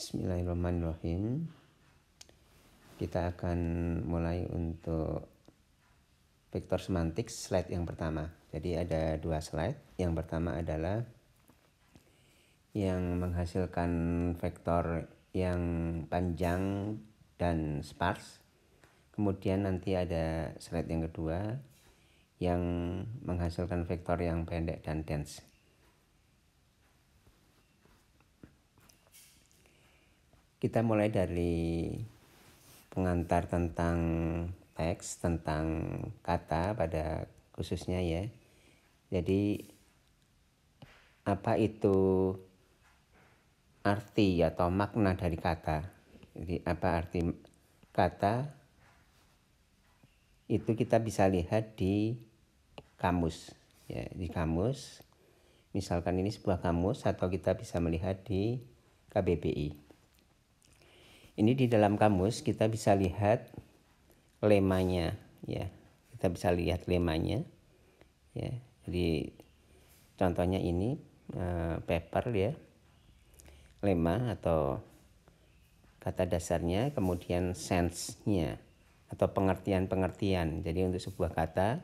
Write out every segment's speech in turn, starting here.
Bismillahirrahmanirrahim. Kita akan mulai untuk vektor semantik slide yang pertama. Jadi ada dua slide. Yang pertama adalah yang menghasilkan vektor yang panjang dan sparse. Kemudian nanti ada slide yang kedua yang menghasilkan vektor yang pendek dan dense. kita mulai dari pengantar tentang teks tentang kata pada khususnya ya. Jadi apa itu arti atau makna dari kata? Jadi apa arti kata itu kita bisa lihat di kamus ya di kamus misalkan ini sebuah kamus atau kita bisa melihat di KBBI ini di dalam kamus kita bisa lihat lemanya ya kita bisa lihat lemanya ya jadi contohnya ini uh, paper ya lema atau kata dasarnya kemudian sense-nya atau pengertian-pengertian jadi untuk sebuah kata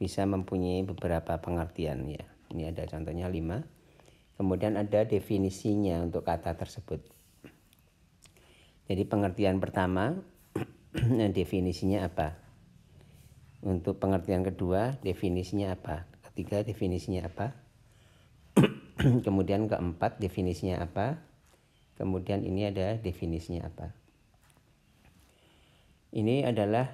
bisa mempunyai beberapa pengertian ya ini ada contohnya lima. kemudian ada definisinya untuk kata tersebut jadi pengertian pertama nah, definisinya apa? Untuk pengertian kedua definisinya apa? Ketiga definisinya apa? Kemudian keempat definisinya apa? Kemudian ini ada definisinya apa? Ini adalah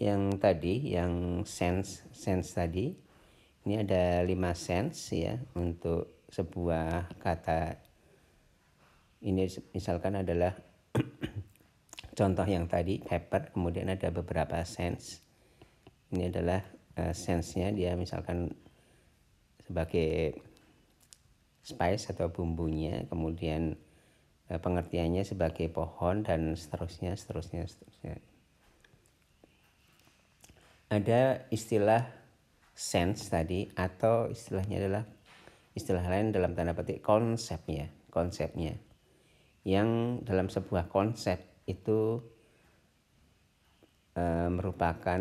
yang tadi yang sense sense tadi. Ini ada lima sense ya untuk sebuah kata ini misalkan adalah contoh yang tadi paper kemudian ada beberapa sense ini adalah uh, sense-nya dia misalkan sebagai spice atau bumbunya kemudian uh, pengertiannya sebagai pohon dan seterusnya seterusnya seterusnya ada istilah sense tadi atau istilahnya adalah istilah lain dalam tanda petik konsepnya konsepnya yang dalam sebuah konsep itu e, merupakan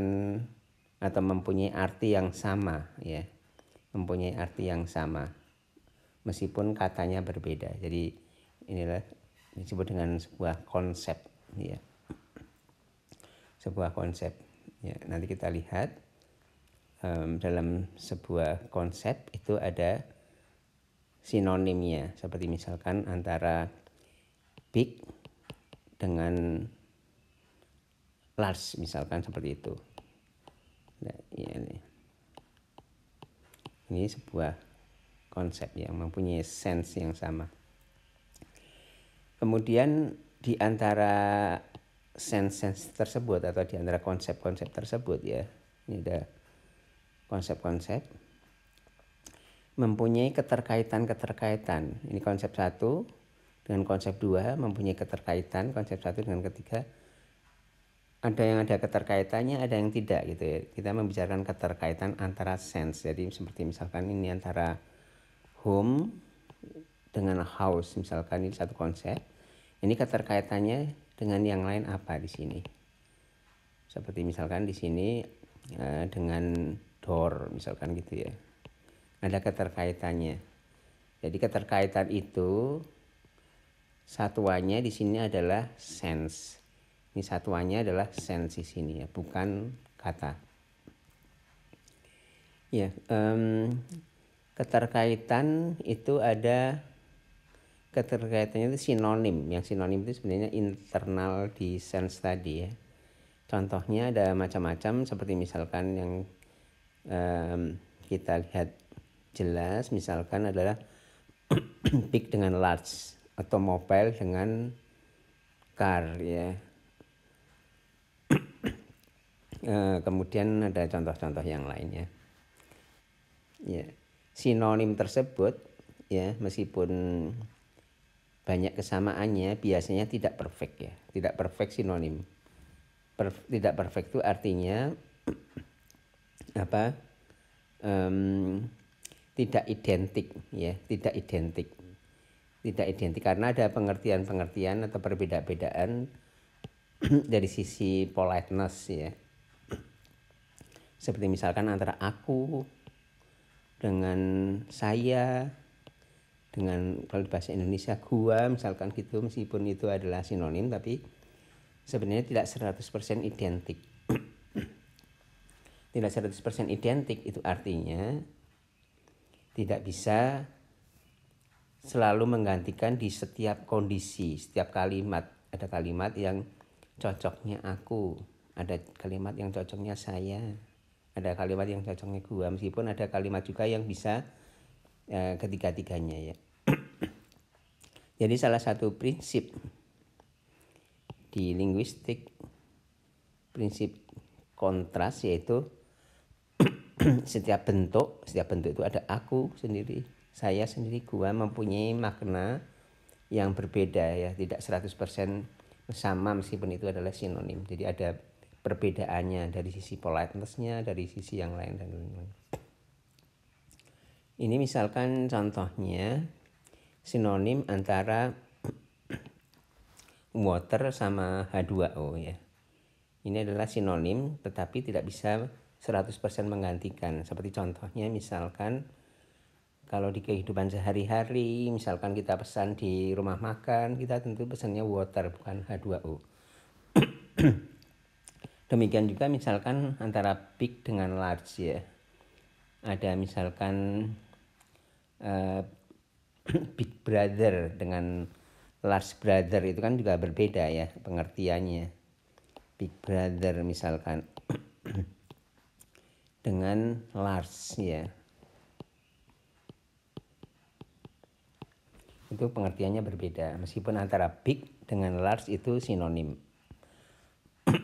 atau mempunyai arti yang sama ya mempunyai arti yang sama meskipun katanya berbeda jadi inilah disebut dengan sebuah konsep ya sebuah konsep ya nanti kita lihat um, dalam sebuah konsep itu ada sinonimnya seperti misalkan antara big dengan Lars misalkan seperti itu nah, ini. Iya ini sebuah konsep yang mempunyai sense yang sama kemudian di antara sense-sense tersebut atau di antara konsep-konsep tersebut ya ini ada konsep-konsep mempunyai keterkaitan-keterkaitan ini konsep satu dengan konsep dua mempunyai keterkaitan konsep satu dengan ketiga ada yang ada keterkaitannya ada yang tidak gitu ya kita membicarakan keterkaitan antara sense jadi seperti misalkan ini antara home dengan house misalkan ini satu konsep ini keterkaitannya dengan yang lain apa di sini seperti misalkan di sini eh, dengan door misalkan gitu ya ada keterkaitannya jadi keterkaitan itu Satuannya di sini adalah sense. Ini satuannya adalah sense di sini ya, bukan kata. Ya, um, keterkaitan itu ada keterkaitannya itu sinonim. Yang sinonim itu sebenarnya internal di sense tadi ya. Contohnya ada macam-macam seperti misalkan yang um, kita lihat jelas misalkan adalah big dengan large atau mobile dengan car ya. Eh, kemudian ada contoh-contoh yang lainnya. Ya, sinonim tersebut ya meskipun banyak kesamaannya biasanya tidak perfect ya, tidak perfect sinonim. Perf tidak perfect itu artinya apa? Um, tidak identik ya, tidak identik tidak identik karena ada pengertian-pengertian atau perbedaan bedaan dari sisi politeness ya seperti misalkan antara aku dengan saya dengan kalau di bahasa Indonesia gua misalkan gitu meskipun itu adalah sinonim tapi sebenarnya tidak 100% identik tidak 100% identik itu artinya tidak bisa selalu menggantikan di setiap kondisi, setiap kalimat. Ada kalimat yang cocoknya aku, ada kalimat yang cocoknya saya, ada kalimat yang cocoknya gua. Meskipun ada kalimat juga yang bisa eh, ketiga-tiganya ya. Jadi salah satu prinsip di linguistik prinsip kontras yaitu setiap bentuk, setiap bentuk itu ada aku sendiri, saya sendiri gua mempunyai makna yang berbeda ya tidak 100% sama meskipun itu adalah sinonim jadi ada perbedaannya dari sisi politenessnya dari sisi yang lain dan lain-lain ini misalkan contohnya sinonim antara water sama H2O ya ini adalah sinonim tetapi tidak bisa 100% menggantikan seperti contohnya misalkan kalau di kehidupan sehari-hari misalkan kita pesan di rumah makan kita tentu pesannya water bukan H2O demikian juga misalkan antara big dengan large ya ada misalkan uh, big brother dengan large brother itu kan juga berbeda ya pengertiannya big brother misalkan dengan large ya itu pengertiannya berbeda meskipun antara big dengan large itu sinonim.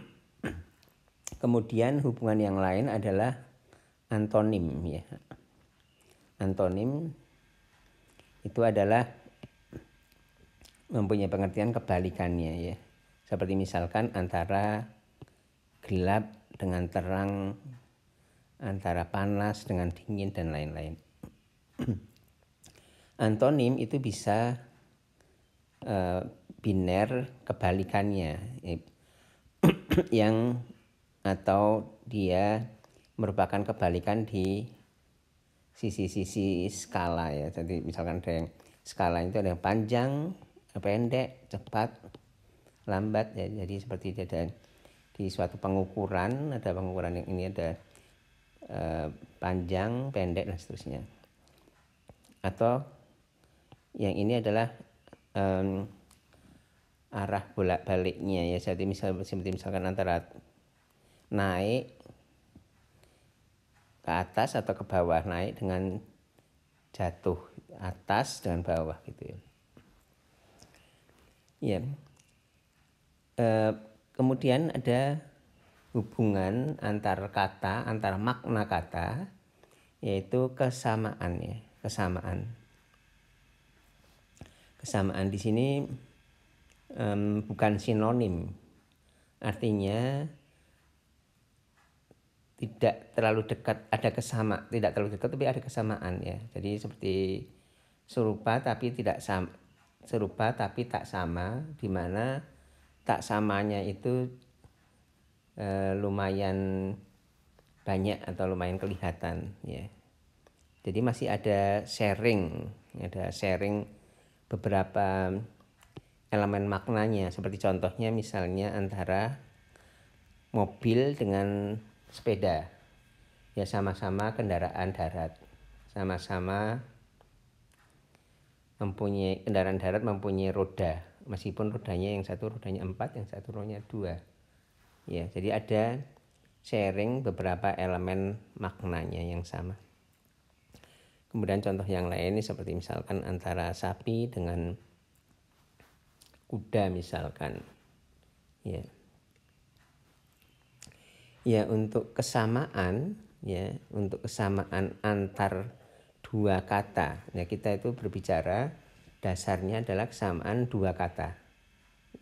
Kemudian hubungan yang lain adalah antonim ya. Antonim itu adalah mempunyai pengertian kebalikannya ya. Seperti misalkan antara gelap dengan terang, antara panas dengan dingin dan lain-lain antonim itu bisa uh, biner kebalikannya eh, yang atau dia merupakan kebalikan di sisi-sisi skala ya. Jadi misalkan ada yang skala itu ada yang panjang, pendek, cepat, lambat ya. Jadi seperti itu ada di suatu pengukuran, ada pengukuran yang ini ada eh, panjang, pendek dan seterusnya. Atau yang ini adalah um, arah bolak baliknya ya jadi misal seperti misalkan antara naik ke atas atau ke bawah naik dengan jatuh atas dengan bawah gitu ya ya e, kemudian ada hubungan antar kata antar makna kata yaitu kesamaan ya kesamaan Kesamaan di sini um, bukan sinonim, artinya tidak terlalu dekat ada kesama tidak terlalu dekat tapi ada kesamaan ya jadi seperti serupa tapi tidak sama serupa tapi tak sama di mana tak samanya itu e, lumayan banyak atau lumayan kelihatan ya jadi masih ada sharing ada sharing beberapa elemen maknanya seperti contohnya misalnya antara mobil dengan sepeda ya sama-sama kendaraan darat sama-sama mempunyai kendaraan darat mempunyai roda meskipun rodanya yang satu rodanya empat yang satu rodanya dua ya jadi ada sharing beberapa elemen maknanya yang sama Kemudian contoh yang lain seperti misalkan antara sapi dengan kuda misalkan. Ya. Ya untuk kesamaan ya, untuk kesamaan antar dua kata. Ya kita itu berbicara dasarnya adalah kesamaan dua kata.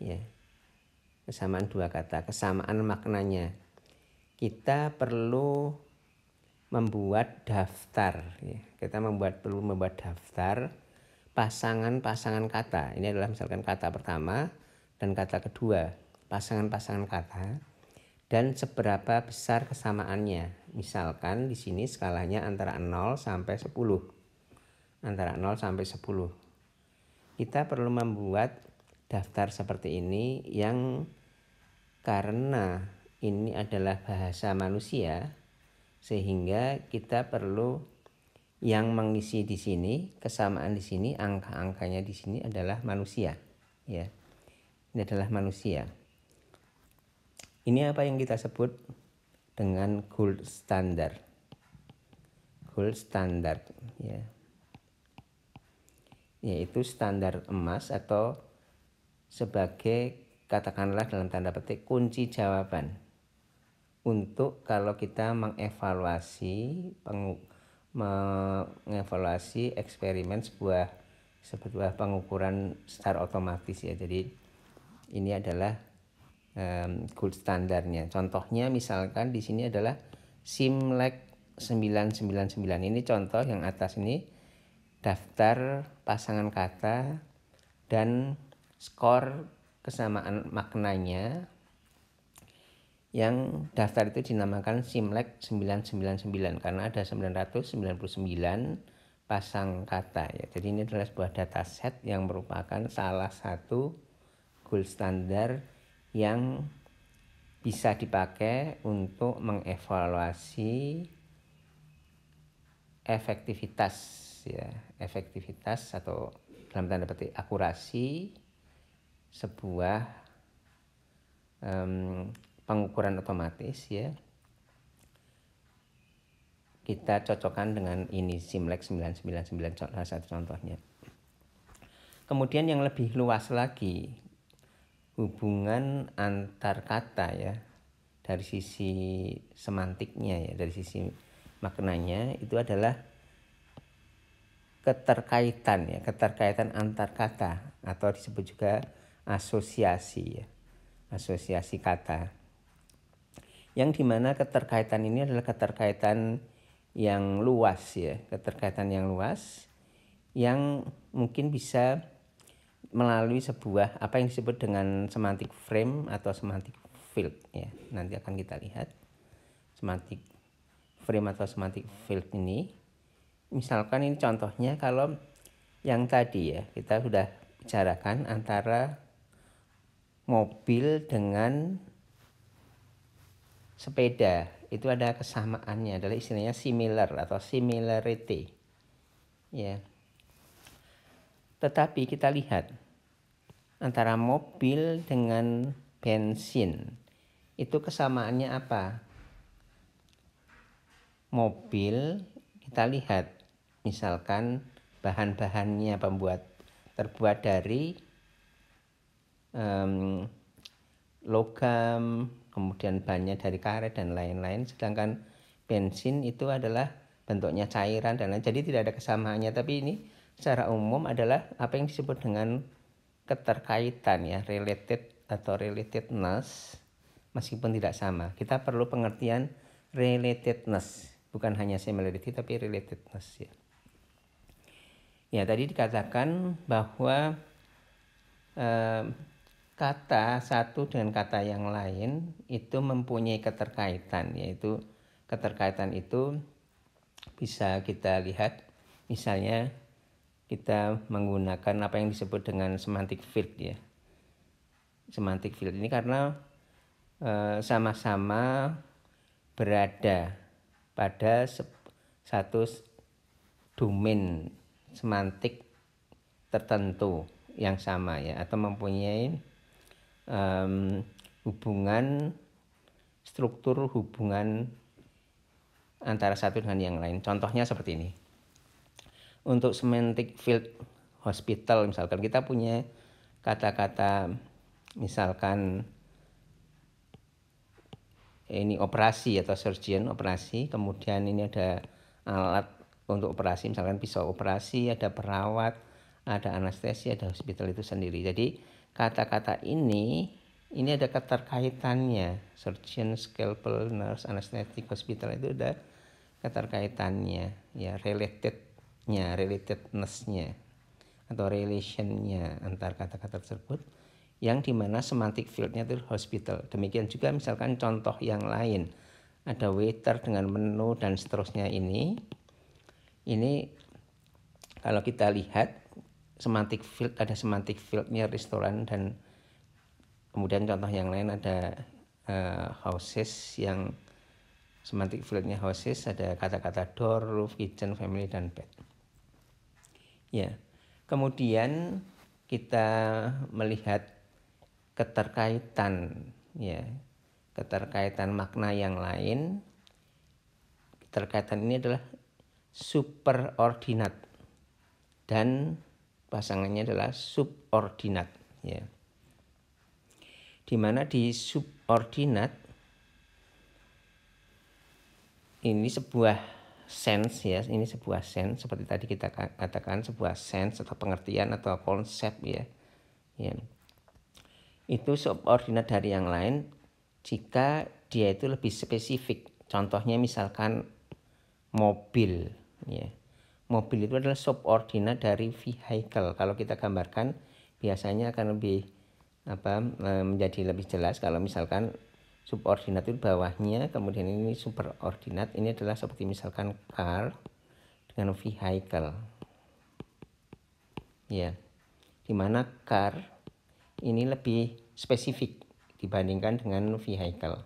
Ya. Kesamaan dua kata, kesamaan maknanya. Kita perlu membuat daftar. Ya. Kita membuat perlu membuat daftar pasangan-pasangan kata. Ini adalah misalkan kata pertama dan kata kedua, pasangan-pasangan kata dan seberapa besar kesamaannya. Misalkan di sini skalanya antara 0 sampai 10. Antara 0 sampai 10. Kita perlu membuat daftar seperti ini yang karena ini adalah bahasa manusia, sehingga kita perlu yang mengisi di sini kesamaan di sini angka-angkanya di sini adalah manusia ya ini adalah manusia ini apa yang kita sebut dengan gold standard gold standard ya yaitu standar emas atau sebagai katakanlah dalam tanda petik kunci jawaban untuk kalau kita mengevaluasi peng, mengevaluasi eksperimen sebuah sebuah pengukuran secara otomatis ya. Jadi ini adalah um, gold standarnya. Contohnya misalkan di sini adalah Simlek 999. Ini contoh yang atas ini daftar pasangan kata dan skor kesamaan maknanya yang daftar itu dinamakan Simlek 999 karena ada 999 pasang kata ya. Jadi ini adalah sebuah dataset yang merupakan salah satu gold standar yang bisa dipakai untuk mengevaluasi efektivitas ya, efektivitas atau dalam tanda petik akurasi sebuah um, pengukuran otomatis ya kita cocokkan dengan ini Simlex 999 salah satu contohnya kemudian yang lebih luas lagi hubungan antar kata ya dari sisi semantiknya ya dari sisi maknanya itu adalah keterkaitan ya keterkaitan antar kata atau disebut juga asosiasi ya asosiasi kata yang dimana keterkaitan ini adalah keterkaitan yang luas ya, keterkaitan yang luas yang mungkin bisa melalui sebuah apa yang disebut dengan semantik frame atau semantik field ya. Nanti akan kita lihat semantik frame atau semantik field ini. Misalkan ini contohnya kalau yang tadi ya, kita sudah bicarakan antara mobil dengan sepeda itu ada kesamaannya adalah istilahnya similar atau similarity ya tetapi kita lihat antara mobil dengan bensin itu kesamaannya apa mobil kita lihat misalkan bahan-bahannya pembuat terbuat dari um, logam kemudian bannya dari karet dan lain-lain sedangkan bensin itu adalah bentuknya cairan dan lain jadi tidak ada kesamaannya tapi ini secara umum adalah apa yang disebut dengan keterkaitan ya related atau relatedness meskipun tidak sama kita perlu pengertian relatedness bukan hanya similarity tapi relatedness ya ya tadi dikatakan bahwa eh, kata satu dengan kata yang lain itu mempunyai keterkaitan yaitu keterkaitan itu bisa kita lihat misalnya kita menggunakan apa yang disebut dengan semantic field ya semantic field ini karena eh, sama-sama e, berada pada satu domain semantik tertentu yang sama ya atau mempunyai um, hubungan struktur hubungan antara satu dengan yang lain. Contohnya seperti ini. Untuk semantic field hospital misalkan kita punya kata-kata misalkan ini operasi atau surgeon operasi, kemudian ini ada alat untuk operasi misalkan pisau operasi, ada perawat, ada anestesi, ada hospital itu sendiri. Jadi kata-kata ini ini ada keterkaitannya surgeon scalpel nurse anesthetic hospital itu ada keterkaitannya ya relatednya relatednessnya atau relationnya antar kata-kata tersebut yang dimana semantik fieldnya itu hospital demikian juga misalkan contoh yang lain ada waiter dengan menu dan seterusnya ini ini kalau kita lihat semantik field ada semantik fieldnya restoran dan kemudian contoh yang lain ada uh, houses yang semantik fieldnya houses ada kata-kata door, roof, kitchen, family dan bed. Ya, kemudian kita melihat keterkaitan ya keterkaitan makna yang lain keterkaitan ini adalah superordinat dan pasangannya adalah subordinat ya. Dimana di subordinat ini sebuah sense ya, ini sebuah sense seperti tadi kita katakan sebuah sense atau pengertian atau konsep ya. ya. Itu subordinat dari yang lain jika dia itu lebih spesifik. Contohnya misalkan mobil ya mobil itu adalah subordinat dari vehicle. Kalau kita gambarkan biasanya akan lebih apa menjadi lebih jelas kalau misalkan subordinat itu bawahnya, kemudian ini superordinat. Ini adalah seperti misalkan car dengan vehicle. Ya. Dimana car ini lebih spesifik dibandingkan dengan vehicle.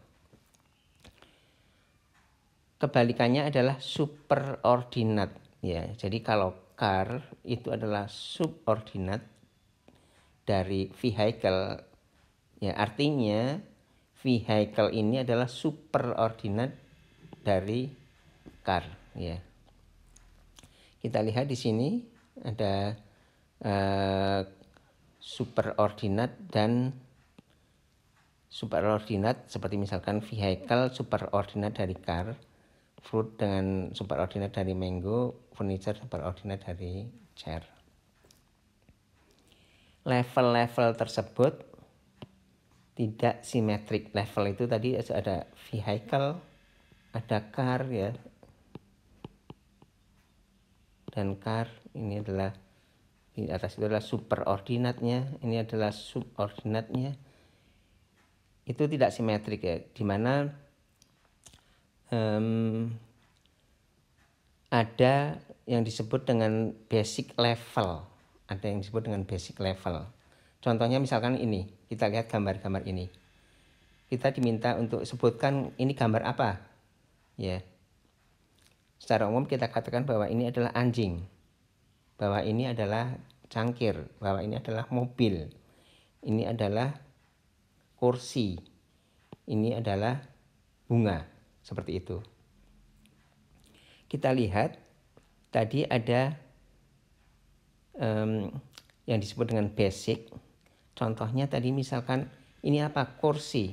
Kebalikannya adalah superordinat Ya, jadi kalau car itu adalah subordinat dari vehicle. Ya, artinya vehicle ini adalah superordinat dari car, ya. Kita lihat di sini ada uh, superordinat dan superordinat seperti misalkan vehicle superordinat dari car fruit dengan super dari mango, furniture super dari chair. Level-level tersebut tidak simetrik. Level itu tadi ada vehicle, ada car ya. Dan car ini adalah di atas itu adalah superordinatnya, ini adalah subordinatnya. Itu tidak simetrik ya, dimana um, ada yang disebut dengan basic level ada yang disebut dengan basic level contohnya misalkan ini kita lihat gambar-gambar ini kita diminta untuk sebutkan ini gambar apa ya secara umum kita katakan bahwa ini adalah anjing bahwa ini adalah cangkir bahwa ini adalah mobil ini adalah kursi ini adalah bunga seperti itu. Kita lihat tadi ada um, yang disebut dengan basic. Contohnya tadi misalkan ini apa kursi.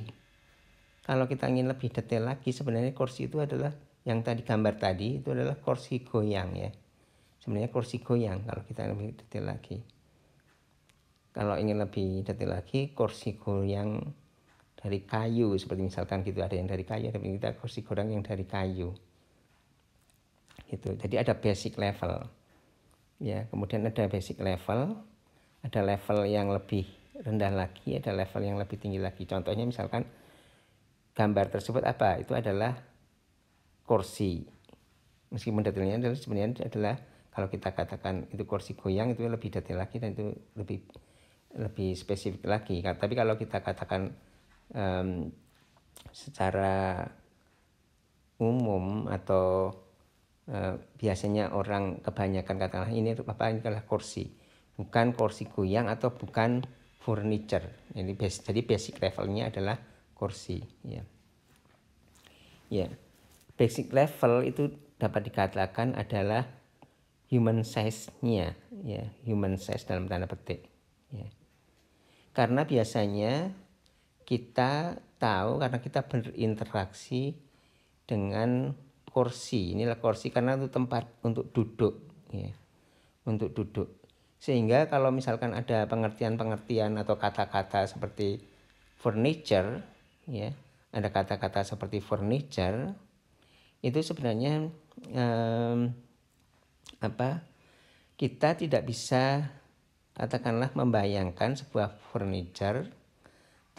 Kalau kita ingin lebih detail lagi sebenarnya kursi itu adalah yang tadi gambar tadi itu adalah kursi goyang ya. Sebenarnya kursi goyang kalau kita lebih detail lagi kalau ingin lebih detail lagi kursi goyang dari kayu seperti misalkan gitu ada yang dari kayu ada yang kita kursi goreng yang dari kayu gitu jadi ada basic level ya kemudian ada basic level ada level yang lebih rendah lagi ada level yang lebih tinggi lagi contohnya misalkan gambar tersebut apa itu adalah kursi meskipun detailnya adalah sebenarnya adalah kalau kita katakan itu kursi goyang itu lebih detail lagi dan itu lebih lebih spesifik lagi tapi kalau kita katakan um, secara umum atau uh, biasanya orang kebanyakan katakanlah ini apa ini adalah kursi bukan kursi goyang atau bukan furniture jadi basic, jadi basic levelnya adalah kursi ya ya basic level itu dapat dikatakan adalah human size-nya ya human size dalam tanda petik ya karena biasanya kita tahu karena kita berinteraksi dengan kursi. Inilah kursi karena itu tempat untuk duduk ya. Untuk duduk. Sehingga kalau misalkan ada pengertian-pengertian atau kata-kata seperti furniture ya, ada kata-kata seperti furniture itu sebenarnya um, apa? Kita tidak bisa katakanlah membayangkan sebuah furniture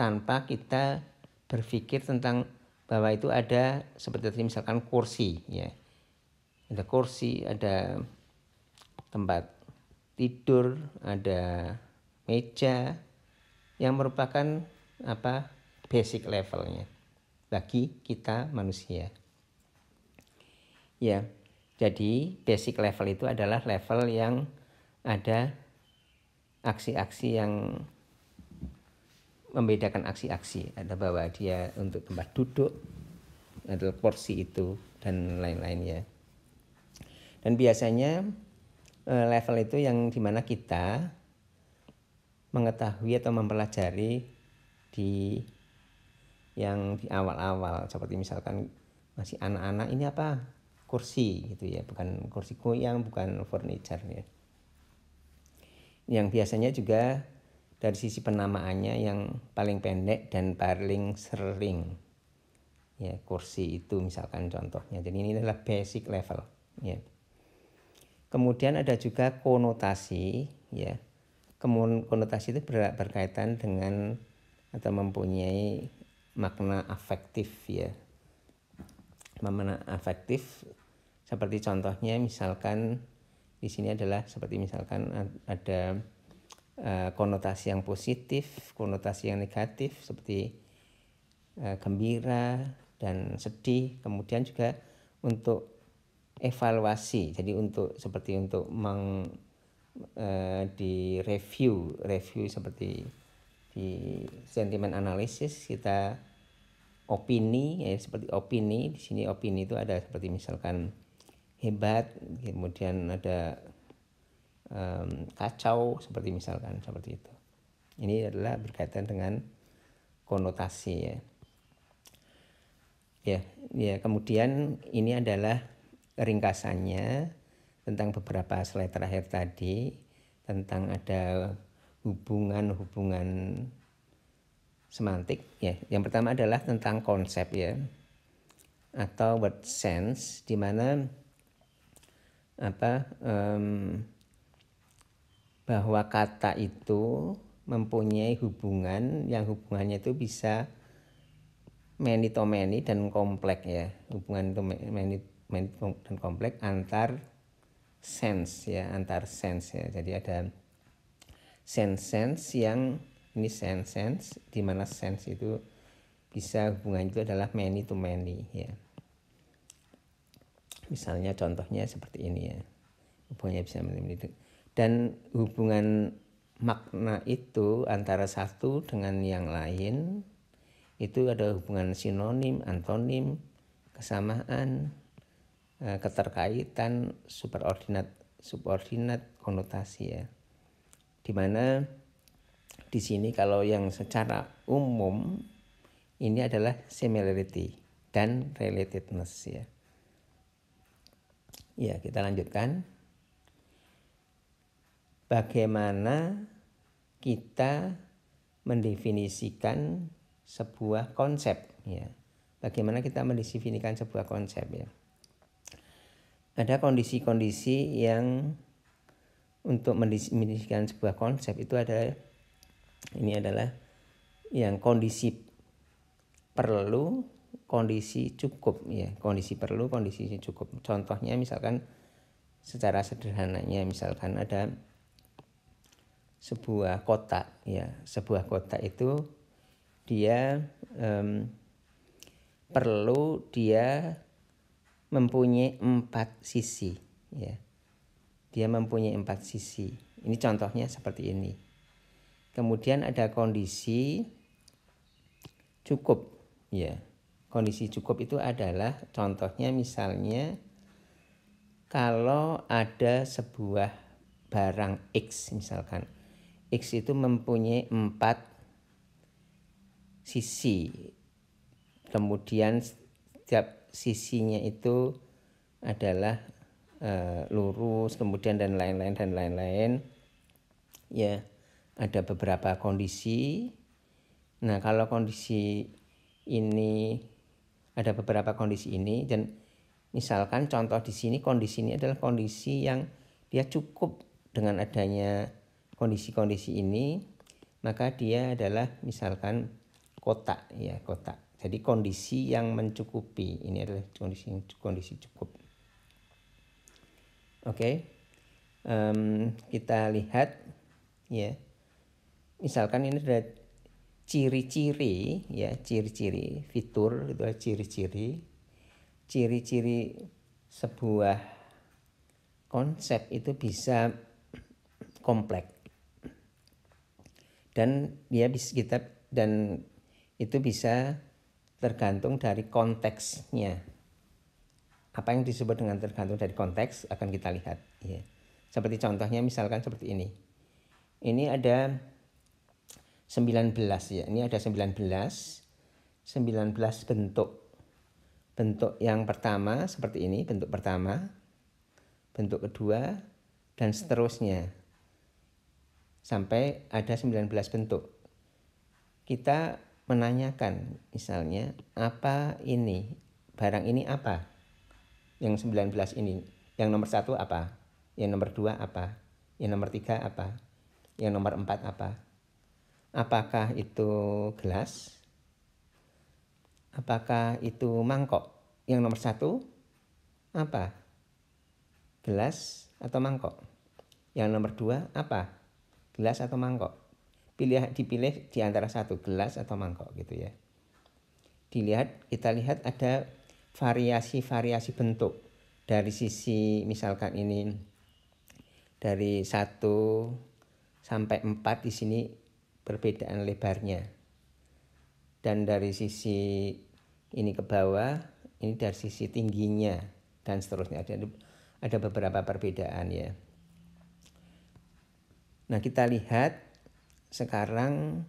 tanpa kita berpikir tentang bahwa itu ada seperti tadi misalkan kursi ya ada kursi ada tempat tidur ada meja yang merupakan apa basic levelnya bagi kita manusia ya jadi basic level itu adalah level yang ada aksi-aksi yang membedakan aksi-aksi ada bahwa dia untuk tempat duduk adalah porsi itu dan lain-lainnya dan biasanya e, level itu yang dimana kita mengetahui atau mempelajari di yang di awal-awal seperti misalkan masih anak-anak ini apa kursi gitu ya bukan kursi goyang bukan furniture ya yang biasanya juga dari sisi penamaannya yang paling pendek dan paling sering ya kursi itu misalkan contohnya jadi ini adalah basic level ya kemudian ada juga konotasi ya kemudian konotasi itu ber berkaitan dengan atau mempunyai makna afektif ya makna afektif seperti contohnya misalkan di sini adalah seperti misalkan ada Eh, konotasi yang positif, konotasi yang negatif seperti eh, gembira dan sedih, kemudian juga untuk evaluasi. Jadi untuk seperti untuk meng uh, eh, di review, review seperti di sentimen analisis kita opini ya seperti opini di sini opini itu ada seperti misalkan hebat kemudian ada um, kacau seperti misalkan seperti itu. Ini adalah berkaitan dengan konotasi ya. Ya, ya kemudian ini adalah ringkasannya tentang beberapa slide terakhir tadi tentang ada hubungan-hubungan semantik ya. Yang pertama adalah tentang konsep ya atau word sense di mana apa um, bahwa kata itu mempunyai hubungan yang hubungannya itu bisa many to many dan kompleks ya hubungan itu many, many dan kompleks antar sense ya antar sense ya jadi ada sense sense yang ini sense sense di mana sense itu bisa hubungan itu adalah many to many ya misalnya contohnya seperti ini ya hubungannya bisa many to many dan hubungan makna itu antara satu dengan yang lain itu ada hubungan sinonim, antonim, kesamaan, eh, keterkaitan, superordinat, subordinat, konotasi ya. Dimana di sini kalau yang secara umum ini adalah similarity dan relatedness ya. Ya, kita lanjutkan bagaimana kita mendefinisikan sebuah konsep ya. Bagaimana kita mendefinisikan sebuah konsep ya. Ada kondisi-kondisi yang untuk mendefinisikan sebuah konsep itu ada. ini adalah yang kondisi perlu, kondisi cukup ya, kondisi perlu, kondisi cukup. Contohnya misalkan secara sederhananya misalkan ada sebuah kotak ya sebuah kotak itu dia um, perlu dia mempunyai empat sisi ya dia mempunyai empat sisi ini contohnya seperti ini kemudian ada kondisi cukup ya kondisi cukup itu adalah contohnya misalnya kalau ada sebuah barang X misalkan X itu mempunyai empat sisi. Kemudian setiap sisinya itu adalah e, lurus, kemudian dan lain-lain dan lain-lain. Ya, ada beberapa kondisi. Nah, kalau kondisi ini ada beberapa kondisi ini dan misalkan contoh di sini kondisi ini adalah kondisi yang dia cukup dengan adanya kondisi-kondisi ini maka dia adalah misalkan kotak ya kotak. Jadi kondisi yang mencukupi ini adalah kondisi kondisi cukup. Oke, okay. um, kita lihat ya. Misalkan ini ada ciri-ciri ya ciri-ciri fitur itu adalah ciri-ciri ciri-ciri sebuah konsep itu bisa kompleks dan ya bisa kita dan itu bisa tergantung dari konteksnya apa yang disebut dengan tergantung dari konteks akan kita lihat ya seperti contohnya misalkan seperti ini ini ada 19 ya ini ada 19 19 bentuk bentuk yang pertama seperti ini bentuk pertama bentuk kedua dan seterusnya sampai ada 19 bentuk. Kita menanyakan misalnya apa ini, barang ini apa? Yang 19 ini, yang nomor satu apa? Yang nomor dua apa? Yang nomor tiga apa? Yang nomor empat apa? Apakah itu gelas? Apakah itu mangkok? Yang nomor satu apa? Gelas atau mangkok? Yang nomor dua apa? gelas atau mangkok. Pilih dipilih di antara satu gelas atau mangkok gitu ya. Dilihat kita lihat ada variasi-variasi bentuk dari sisi misalkan ini dari satu sampai empat di sini perbedaan lebarnya. Dan dari sisi ini ke bawah, ini dari sisi tingginya dan seterusnya ada ada beberapa perbedaan ya. Nah, kita lihat sekarang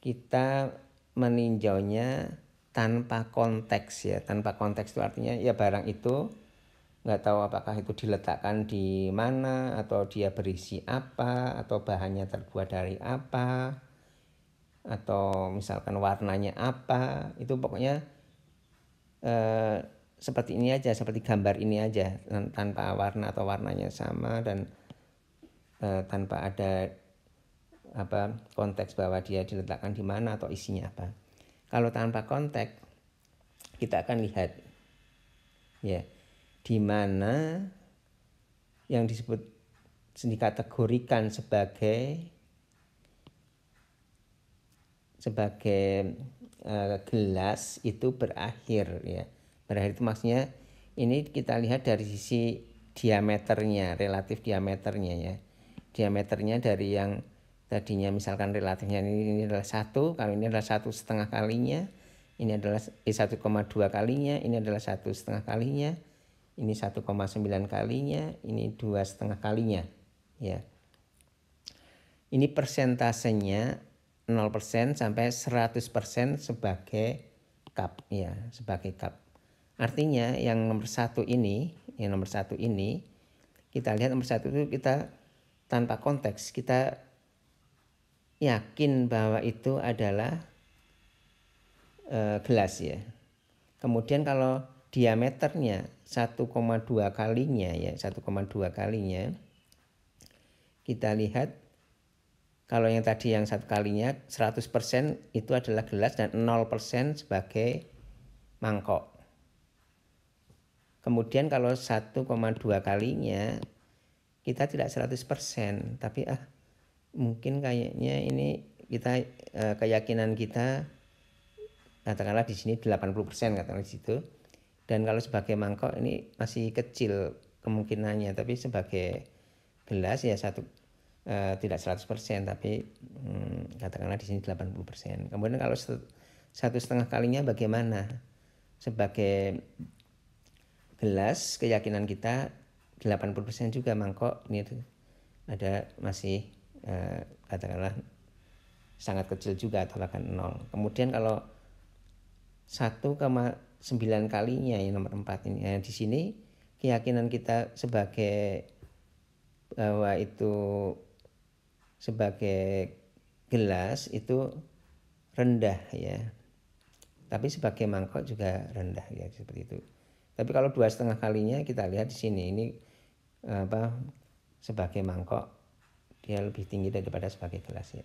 kita meninjaunya tanpa konteks ya. Tanpa konteks itu artinya ya barang itu nggak tahu apakah itu diletakkan di mana atau dia berisi apa atau bahannya terbuat dari apa atau misalkan warnanya apa itu pokoknya eh, seperti ini aja seperti gambar ini aja tanpa warna atau warnanya sama dan uh, tanpa ada apa konteks bahwa dia diletakkan di mana atau isinya apa. Kalau tanpa konteks kita akan lihat ya di mana yang disebut dikategorikan sebagai sebagai uh, gelas itu berakhir ya. Berakhir itu maksudnya ini kita lihat dari sisi diameternya, relatif diameternya ya diameternya dari yang tadinya misalkan relatifnya ini, ini adalah satu kalau ini adalah satu setengah kalinya ini adalah eh, 1,2 kalinya ini adalah satu setengah kalinya ini 1,9 kalinya ini dua setengah kalinya ya ini persentasenya 0% sampai 100% sebagai cup ya sebagai cup artinya yang nomor satu ini yang nomor satu ini kita lihat nomor satu itu kita tanpa konteks kita yakin bahwa itu adalah uh, gelas ya. Kemudian kalau diameternya 1,2 kalinya ya, 1,2 kalinya kita lihat kalau yang tadi yang satu kalinya 100% itu adalah gelas dan 0% sebagai mangkok. Kemudian kalau 1,2 kalinya kita tidak 100% tapi ah mungkin kayaknya ini kita eh, keyakinan kita katakanlah di sini 80% katakanlah di situ dan kalau sebagai mangkok ini masih kecil kemungkinannya tapi sebagai gelas ya satu eh, tidak 100% tapi hmm, katakanlah di sini 80%. Kemudian kalau satu setengah kalinya bagaimana? Sebagai gelas keyakinan kita 80% juga mangkok ini tuh ada masih eh, katakanlah sangat kecil juga atau bahkan nol. Kemudian kalau 1,9 kalinya ya nomor 4 ini nah, di sini keyakinan kita sebagai bahwa itu sebagai gelas itu rendah ya. Tapi sebagai mangkok juga rendah ya seperti itu. Tapi kalau dua setengah kalinya kita lihat di sini ini apa sebagai mangkok dia lebih tinggi daripada sebagai gelas ya.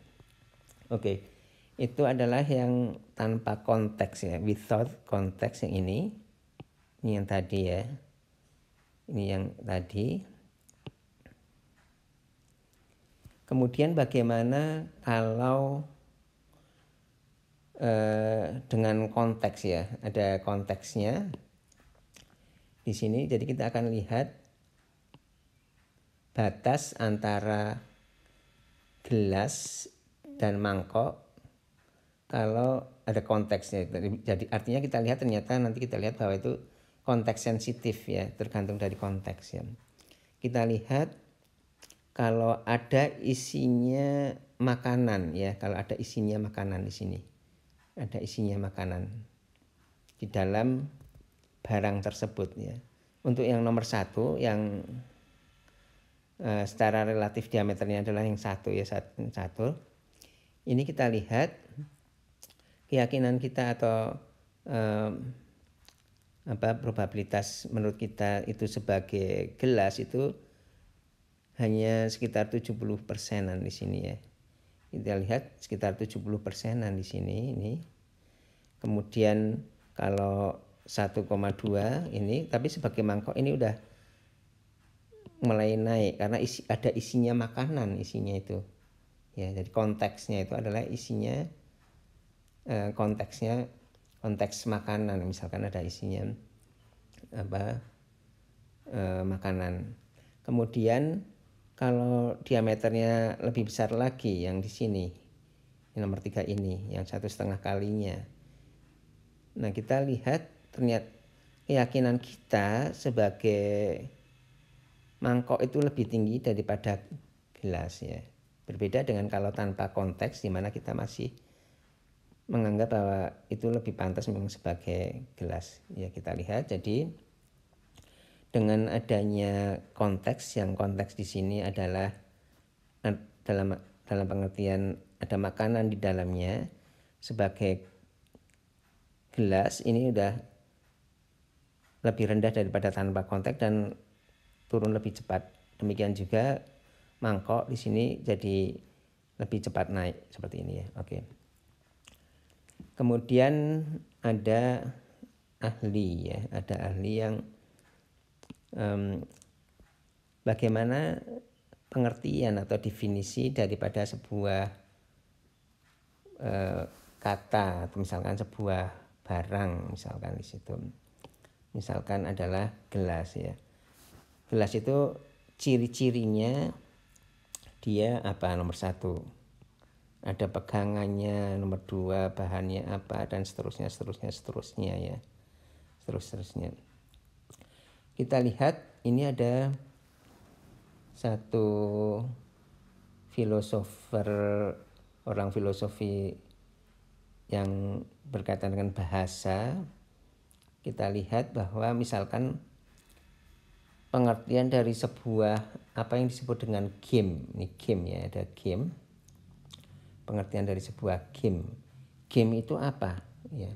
Oke. Itu adalah yang tanpa konteks ya, without konteks yang ini. Ini yang tadi ya. Ini yang tadi. Kemudian bagaimana kalau eh, dengan konteks ya, ada konteksnya di sini. Jadi kita akan lihat batas antara gelas dan mangkok kalau ada konteksnya jadi artinya kita lihat ternyata nanti kita lihat bahwa itu konteks sensitif ya tergantung dari konteks ya kita lihat kalau ada isinya makanan ya kalau ada isinya makanan di sini ada isinya makanan di dalam barang tersebut ya untuk yang nomor satu yang Eh, secara relatif diameternya adalah yang satu ya satu. Ini kita lihat keyakinan kita atau eh, apa probabilitas menurut kita itu sebagai gelas itu hanya sekitar 70 persenan di sini ya. Kita lihat sekitar 70 persenan di sini ini. Kemudian kalau 1,2 ini tapi sebagai mangkok ini udah mulai naik karena isi, ada isinya makanan isinya itu ya jadi konteksnya itu adalah isinya eh, konteksnya konteks makanan misalkan ada isinya apa eh, makanan kemudian kalau diameternya lebih besar lagi yang di sini yang nomor tiga ini yang satu setengah kalinya nah kita lihat ternyata keyakinan kita sebagai mangkok itu lebih tinggi daripada gelas ya. Berbeda dengan kalau tanpa konteks di mana kita masih menganggap bahwa itu lebih pantas memang sebagai gelas. Ya kita lihat jadi dengan adanya konteks yang konteks di sini adalah eh, dalam dalam pengertian ada makanan di dalamnya sebagai gelas ini udah lebih rendah daripada tanpa konteks dan turun lebih cepat. Demikian juga mangkok di sini jadi lebih cepat naik seperti ini ya. Oke. Kemudian ada ahli ya, ada ahli yang um, bagaimana pengertian atau definisi daripada sebuah uh, kata atau misalkan sebuah barang misalkan di situ misalkan adalah gelas ya gelas itu ciri-cirinya dia apa nomor satu ada pegangannya nomor dua bahannya apa dan seterusnya seterusnya seterusnya ya terus seterusnya kita lihat ini ada satu filosofer orang filosofi yang berkaitan dengan bahasa kita lihat bahwa misalkan pengertian dari sebuah apa yang disebut dengan game. Ini game ya, ada game. Pengertian dari sebuah game. Game itu apa? Ya.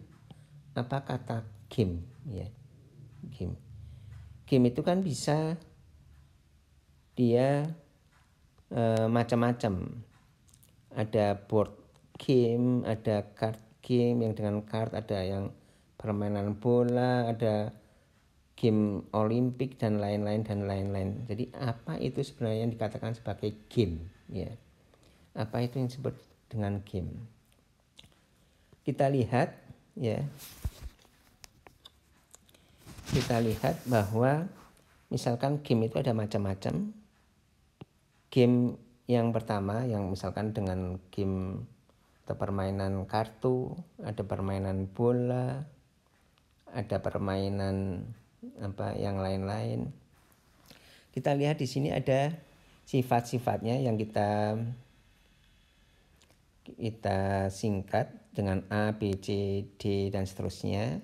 Apa kata game? Ya. Game. Game itu kan bisa dia e, macam-macam. Ada board game, ada card game yang dengan card ada yang permainan bola, ada game olimpik dan lain-lain dan lain-lain. Jadi apa itu sebenarnya yang dikatakan sebagai game ya. Apa itu yang disebut dengan game? Kita lihat ya. Kita lihat bahwa misalkan game itu ada macam-macam. Game yang pertama yang misalkan dengan game atau permainan kartu, ada permainan bola, ada permainan apa yang lain-lain. Kita lihat di sini ada sifat-sifatnya yang kita kita singkat dengan A, B, C, D dan seterusnya.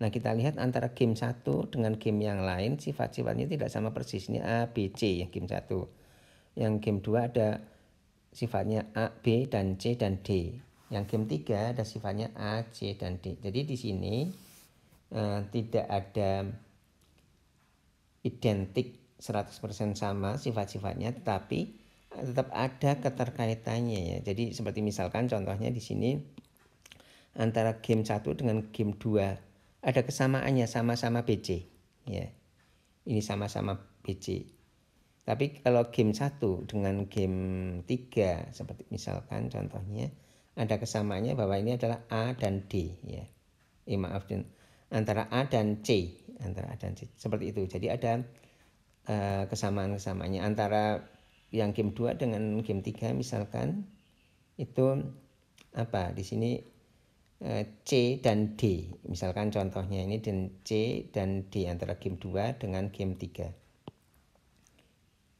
Nah, kita lihat antara game satu dengan game yang lain sifat-sifatnya tidak sama persis. Ini A, B, C yang game satu Yang game dua ada sifatnya A, B dan C dan D. Yang game tiga ada sifatnya A, C dan D. Jadi di sini eh, tidak ada identik 100% sama sifat-sifatnya tetapi eh, tetap ada keterkaitannya ya. Jadi seperti misalkan contohnya di sini antara game 1 dengan game 2 ada kesamaannya sama-sama BC ya. Ini sama-sama BC. Tapi kalau game 1 dengan game 3 seperti misalkan contohnya ada kesamaannya bahwa ini adalah A dan D ya. Eh maaf dan antara A dan C antara A dan C seperti itu jadi ada uh, kesamaan-kesamaannya antara yang game 2 dengan game 3 misalkan itu apa di sini eh, C dan D misalkan contohnya ini dan C dan D antara game 2 dengan game 3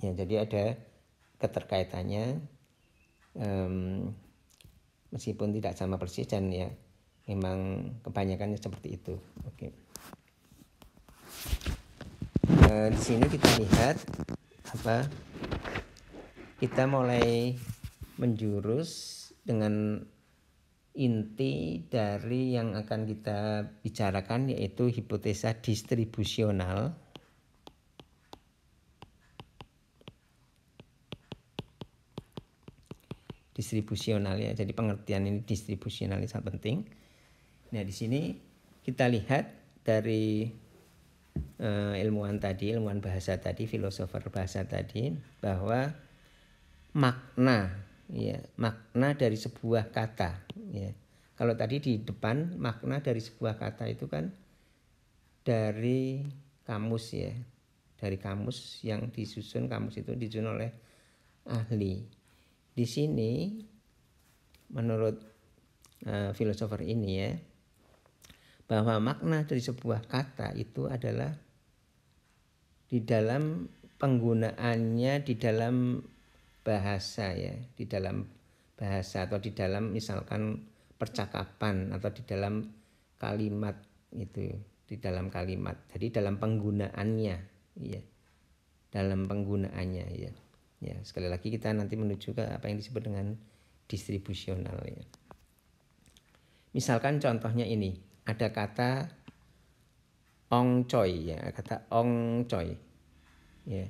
ya jadi ada keterkaitannya um, meskipun tidak sama persis dan ya memang kebanyakannya seperti itu oke okay. Nah, eh, di sini kita lihat apa kita mulai menjurus dengan inti dari yang akan kita bicarakan yaitu hipotesa distribusional distribusional ya jadi pengertian ini distribusional ini sangat penting Nah, di sini kita lihat dari uh, ilmuwan tadi, ilmuwan bahasa tadi, filosofer bahasa tadi bahwa makna ya, makna dari sebuah kata ya. Kalau tadi di depan makna dari sebuah kata itu kan dari kamus ya. Dari kamus yang disusun kamus itu disusun oleh ahli. Di sini menurut uh, filosofer ini ya, bahwa makna dari sebuah kata itu adalah di dalam penggunaannya di dalam bahasa ya, di dalam bahasa atau di dalam misalkan percakapan atau di dalam kalimat itu, di dalam kalimat. Jadi dalam penggunaannya ya. Dalam penggunaannya ya. Ya, sekali lagi kita nanti menuju ke apa yang disebut dengan distribusional ya. Misalkan contohnya ini, ada kata ong coy ya, kata ong ongcoy. Ya.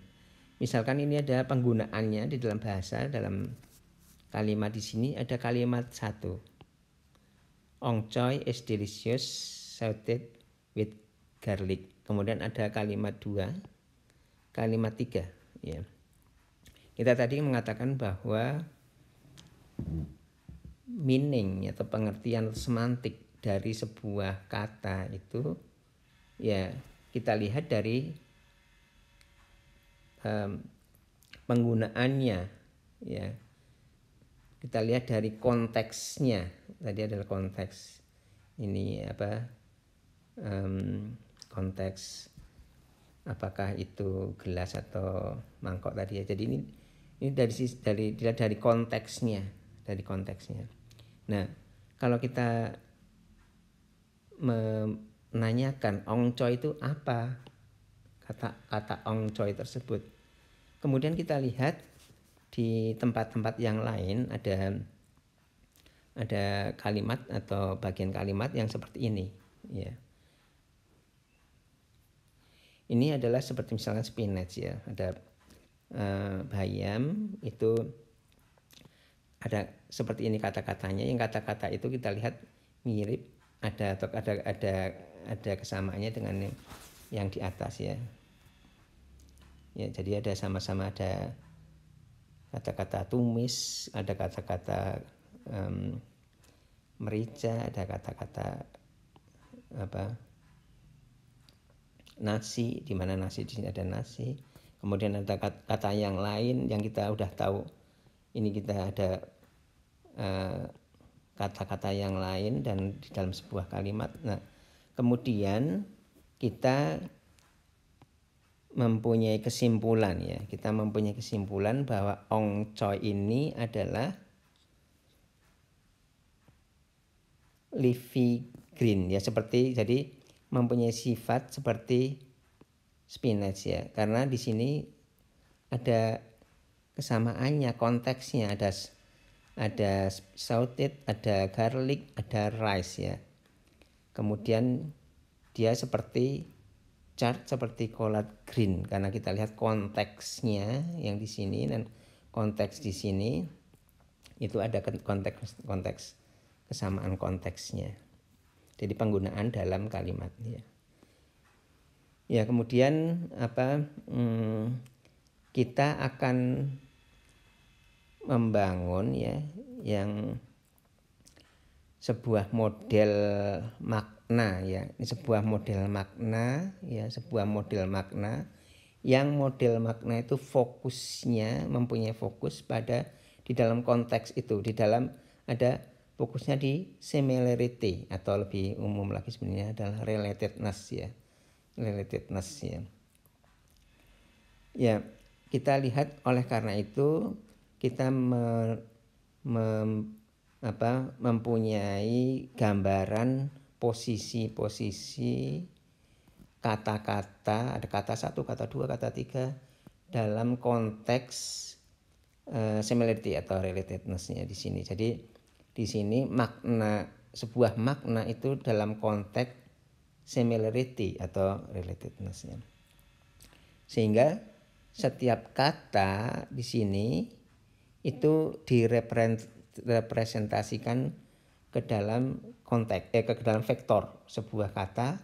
Misalkan ini ada penggunaannya di dalam bahasa dalam kalimat di sini ada kalimat satu. ong coy is delicious salted with garlic. Kemudian ada kalimat dua, kalimat tiga. Ya. Kita tadi mengatakan bahwa meaning atau pengertian semantik dari sebuah kata itu ya kita lihat dari um, penggunaannya ya kita lihat dari konteksnya tadi adalah konteks ini apa um, konteks apakah itu gelas atau mangkok tadi ya jadi ini ini dari dari dari konteksnya dari konteksnya nah kalau kita menanyakan ong choi itu apa kata kata ong choi tersebut. Kemudian kita lihat di tempat-tempat yang lain ada ada kalimat atau bagian kalimat yang seperti ini ya ini adalah seperti misalnya spinach ya ada eh, bayam itu ada seperti ini kata-katanya yang kata-kata itu kita lihat mirip ada atau ada ada ada kesamaannya dengan yang, yang di atas ya. Ya, jadi ada sama-sama ada kata-kata tumis, ada kata-kata um, merica, ada kata-kata apa? nasi, di mana nasi di sini ada nasi. Kemudian ada kata, yang lain yang kita udah tahu. Ini kita ada uh, kata-kata yang lain dan di dalam sebuah kalimat. Nah, kemudian kita mempunyai kesimpulan ya. Kita mempunyai kesimpulan bahwa ong choi ini adalah leafy green ya seperti jadi mempunyai sifat seperti spinach ya. Karena di sini ada kesamaannya konteksnya ada ada salted, ada garlic, ada rice ya. Kemudian dia seperti chart seperti collard green karena kita lihat konteksnya yang di sini dan konteks di sini itu ada konteks konteks kesamaan konteksnya. Jadi penggunaan dalam kalimat ya. Ya kemudian apa hmm, kita akan membangun ya yang sebuah model makna ya ini sebuah model makna ya sebuah model makna yang model makna itu fokusnya mempunyai fokus pada di dalam konteks itu di dalam ada fokusnya di similarity atau lebih umum lagi sebenarnya adalah relatedness ya relatedness ya ya kita lihat oleh karena itu kita me, me, apa, mempunyai gambaran posisi-posisi kata-kata, ada kata satu, kata dua, kata tiga dalam konteks uh, similarity atau relatednessnya di sini. Jadi di sini makna sebuah makna itu dalam konteks similarity atau relatednessnya. Sehingga setiap kata di sini itu direpresentasikan ke dalam konteks eh ke dalam vektor sebuah kata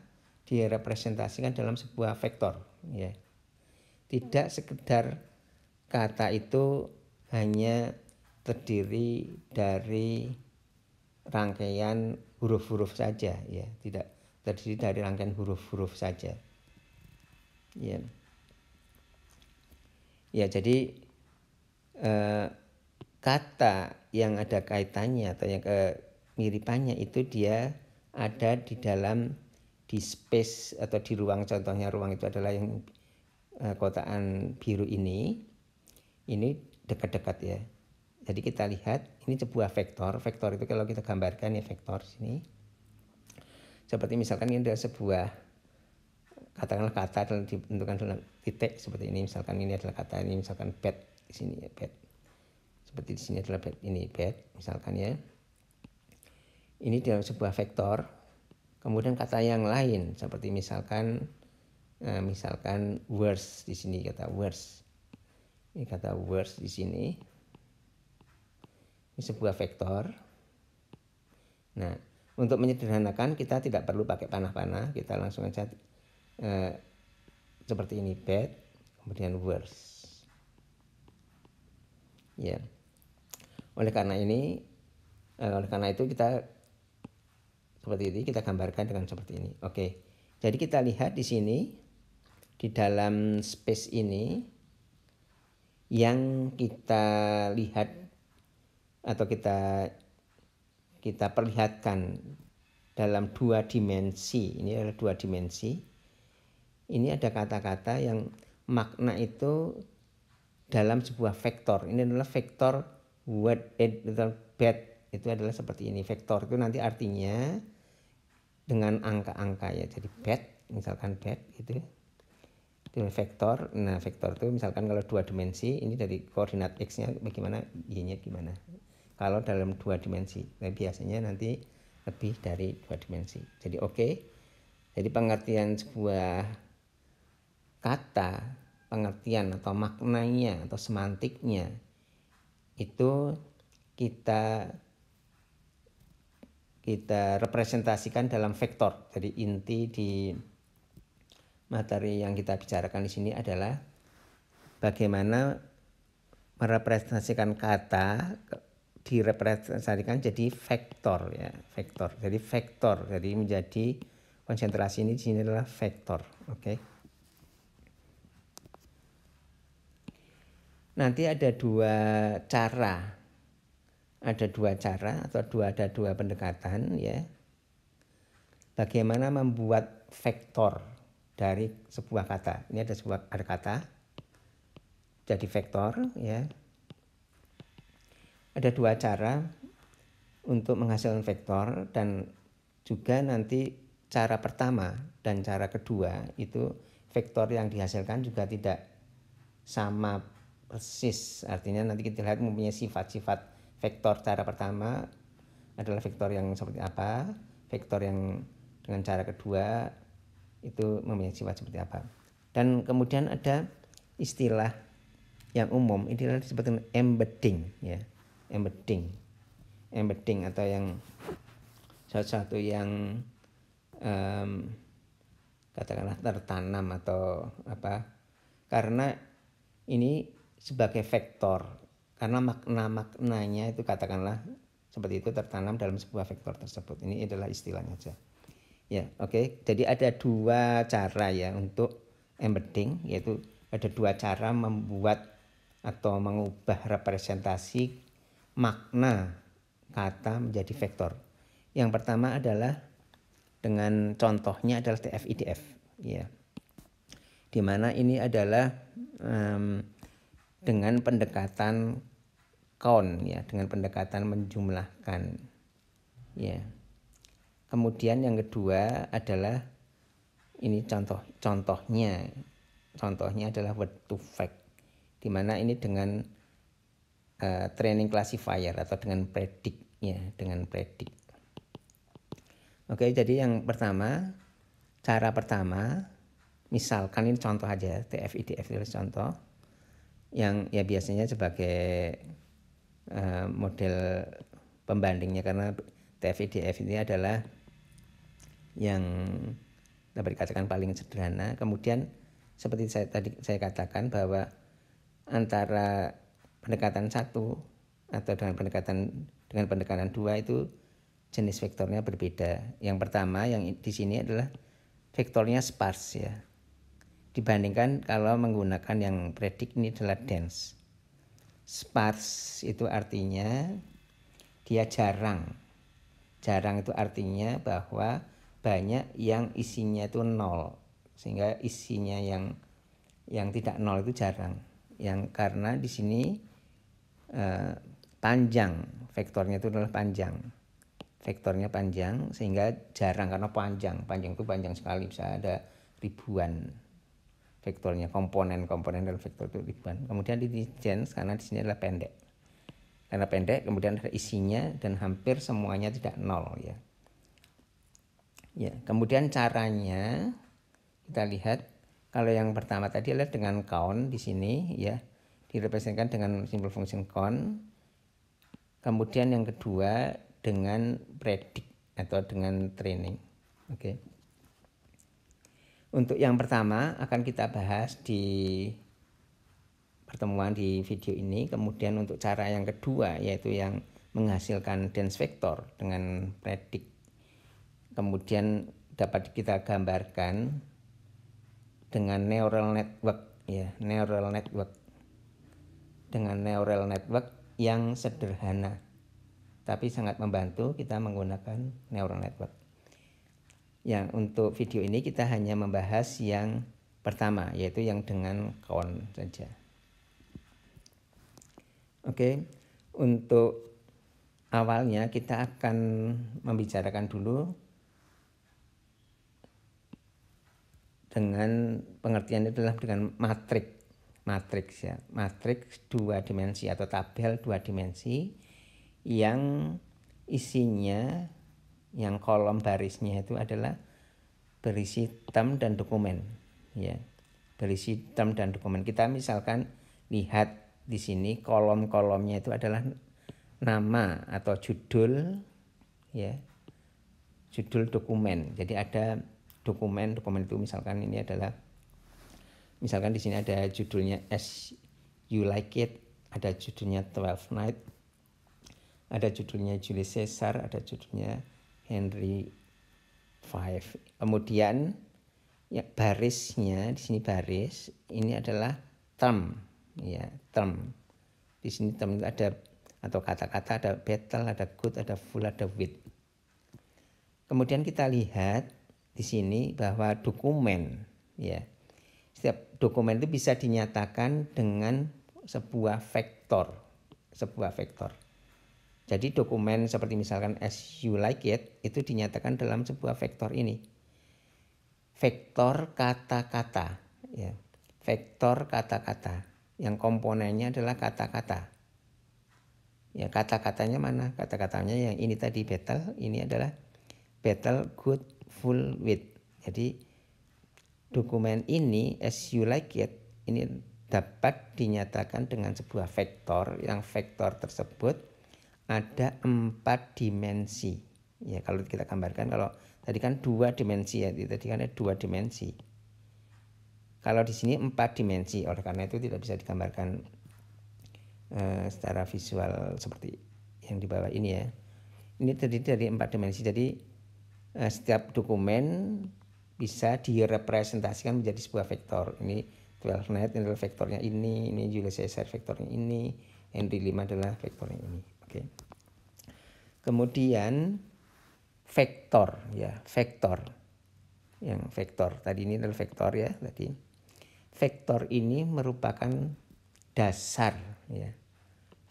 direpresentasikan dalam sebuah vektor ya tidak sekedar kata itu hanya terdiri dari rangkaian huruf-huruf saja ya tidak terdiri dari rangkaian huruf-huruf saja ya ya jadi eh, kata yang ada kaitannya atau yang kemiripannya itu dia ada di dalam di space atau di ruang contohnya ruang itu adalah yang uh, kotaan biru ini ini dekat-dekat ya jadi kita lihat ini sebuah vektor vektor itu kalau kita gambarkan ya vektor sini seperti misalkan ini adalah sebuah katakanlah kata ditentukan dalam titik seperti ini misalkan ini adalah kata ini misalkan bed di sini ya bed seperti di sini adalah bed ini bed misalkan ya ini dalam sebuah vektor kemudian kata yang lain seperti misalkan eh, misalkan worse di sini kata worse ini kata worse di sini ini sebuah vektor nah untuk menyederhanakan kita tidak perlu pakai panah-panah kita langsung aja eh, seperti ini bad kemudian worse ya yeah. Oleh karena ini, eh, oleh karena itu kita seperti ini kita gambarkan dengan seperti ini. Oke. Jadi kita lihat di sini di dalam space ini yang kita lihat atau kita kita perlihatkan dalam dua dimensi. Ini adalah dua dimensi. Ini ada kata-kata yang makna itu dalam sebuah vektor. Ini adalah vektor word editor bed itu adalah seperti ini vektor itu nanti artinya dengan angka-angka ya jadi bed misalkan bed itu itu vektor nah vektor itu misalkan kalau dua dimensi ini dari koordinat x nya bagaimana y nya gimana kalau dalam dua dimensi nah, biasanya nanti lebih dari dua dimensi jadi oke okay. jadi pengertian sebuah kata pengertian atau maknanya atau semantiknya itu kita kita representasikan dalam vektor. Jadi inti di materi yang kita bicarakan di sini adalah bagaimana merepresentasikan kata direpresentasikan jadi vektor ya, vektor. Jadi vektor. Jadi menjadi konsentrasi ini di sini adalah vektor, oke. Okay? nanti ada dua cara ada dua cara atau dua ada dua pendekatan ya bagaimana membuat vektor dari sebuah kata ini ada sebuah ada kata jadi vektor ya ada dua cara untuk menghasilkan vektor dan juga nanti cara pertama dan cara kedua itu vektor yang dihasilkan juga tidak sama persis. Artinya nanti kita lihat mempunyai sifat-sifat vektor cara pertama adalah vektor yang seperti apa, vektor yang dengan cara kedua itu mempunyai sifat seperti apa. Dan kemudian ada istilah yang umum, ini disebut embedding ya, embedding. Embedding atau yang sesuatu yang um, katakanlah tertanam atau apa karena ini sebagai vektor karena makna-maknanya itu katakanlah seperti itu tertanam dalam sebuah vektor tersebut. Ini adalah istilahnya saja. Ya, oke. Okay. Jadi ada dua cara ya untuk embedding yaitu ada dua cara membuat atau mengubah representasi makna kata menjadi vektor. Yang pertama adalah dengan contohnya adalah tfidf idf ya. Dimana ini adalah um, dengan pendekatan count ya, dengan pendekatan menjumlahkan. Ya. Kemudian yang kedua adalah ini contoh contohnya. Contohnya adalah word to fact. Di mana ini dengan uh, training classifier atau dengan predik ya, dengan predik. Oke, jadi yang pertama, cara pertama, misalkan ini contoh aja, TFIDF itu contoh yang ya biasanya sebagai uh, model pembandingnya karena TFIDF ini adalah yang dapat dikatakan paling sederhana. Kemudian seperti saya tadi saya katakan bahwa antara pendekatan satu atau dengan pendekatan dengan pendekatan dua itu jenis vektornya berbeda. Yang pertama yang di sini adalah vektornya sparse ya dibandingkan kalau menggunakan yang predik ini adalah dense. Sparse itu artinya dia jarang. Jarang itu artinya bahwa banyak yang isinya itu nol. Sehingga isinya yang yang tidak nol itu jarang. Yang karena di sini eh, panjang, vektornya itu adalah panjang. Vektornya panjang sehingga jarang karena panjang. Panjang itu panjang sekali bisa ada ribuan vektornya komponen-komponen dalam vektor itu ribuan kemudian di dense karena di sini adalah pendek karena pendek kemudian ada isinya dan hampir semuanya tidak nol ya ya kemudian caranya kita lihat kalau yang pertama tadi adalah dengan count di sini ya direpresentasikan dengan simple function count kemudian yang kedua dengan predict atau dengan training oke okay. Untuk yang pertama akan kita bahas di pertemuan di video ini. Kemudian untuk cara yang kedua yaitu yang menghasilkan dense vector dengan predik. Kemudian dapat kita gambarkan dengan neural network ya, neural network dengan neural network yang sederhana tapi sangat membantu kita menggunakan neural network. Ya, untuk video ini kita hanya membahas yang pertama yaitu yang dengan kon saja. Oke, untuk awalnya kita akan membicarakan dulu dengan pengertian itu adalah dengan matrik matriks ya matriks dua dimensi atau tabel dua dimensi yang isinya yang kolom barisnya itu adalah berisi term dan dokumen ya berisi term dan dokumen kita misalkan lihat di sini kolom-kolomnya itu adalah nama atau judul ya judul dokumen jadi ada dokumen dokumen itu misalkan ini adalah misalkan di sini ada judulnya as you like it ada judulnya 12 night ada judulnya Julius Caesar ada judulnya Henry V. Kemudian ya barisnya di sini baris ini adalah term ya term di sini term itu ada atau kata-kata ada battle ada good ada full ada with kemudian kita lihat di sini bahwa dokumen ya setiap dokumen itu bisa dinyatakan dengan sebuah vektor sebuah vektor jadi dokumen seperti misalkan as you like it itu dinyatakan dalam sebuah vektor ini. Vektor kata-kata ya. Vektor kata-kata yang komponennya adalah kata-kata. Ya kata-katanya mana? Kata-katanya yang ini tadi battle, ini adalah battle good full with. Jadi dokumen ini as you like it ini dapat dinyatakan dengan sebuah vektor yang vektor tersebut ada empat dimensi. Ya kalau kita gambarkan kalau tadi kan dua dimensi ya, tadi kan ada dua dimensi. Kalau di sini empat dimensi, oleh karena itu tidak bisa digambarkan uh, secara visual seperti yang di bawah ini ya. Ini terdiri dari empat dimensi, jadi uh, setiap dokumen bisa direpresentasikan menjadi sebuah vektor. Ini 12 net adalah vektornya ini, ini Julius Caesar vektornya ini, Henry lima adalah vektornya ini. Oke. Kemudian vektor ya, vektor. Yang vektor tadi ini adalah vektor ya tadi. Vektor ini merupakan dasar ya.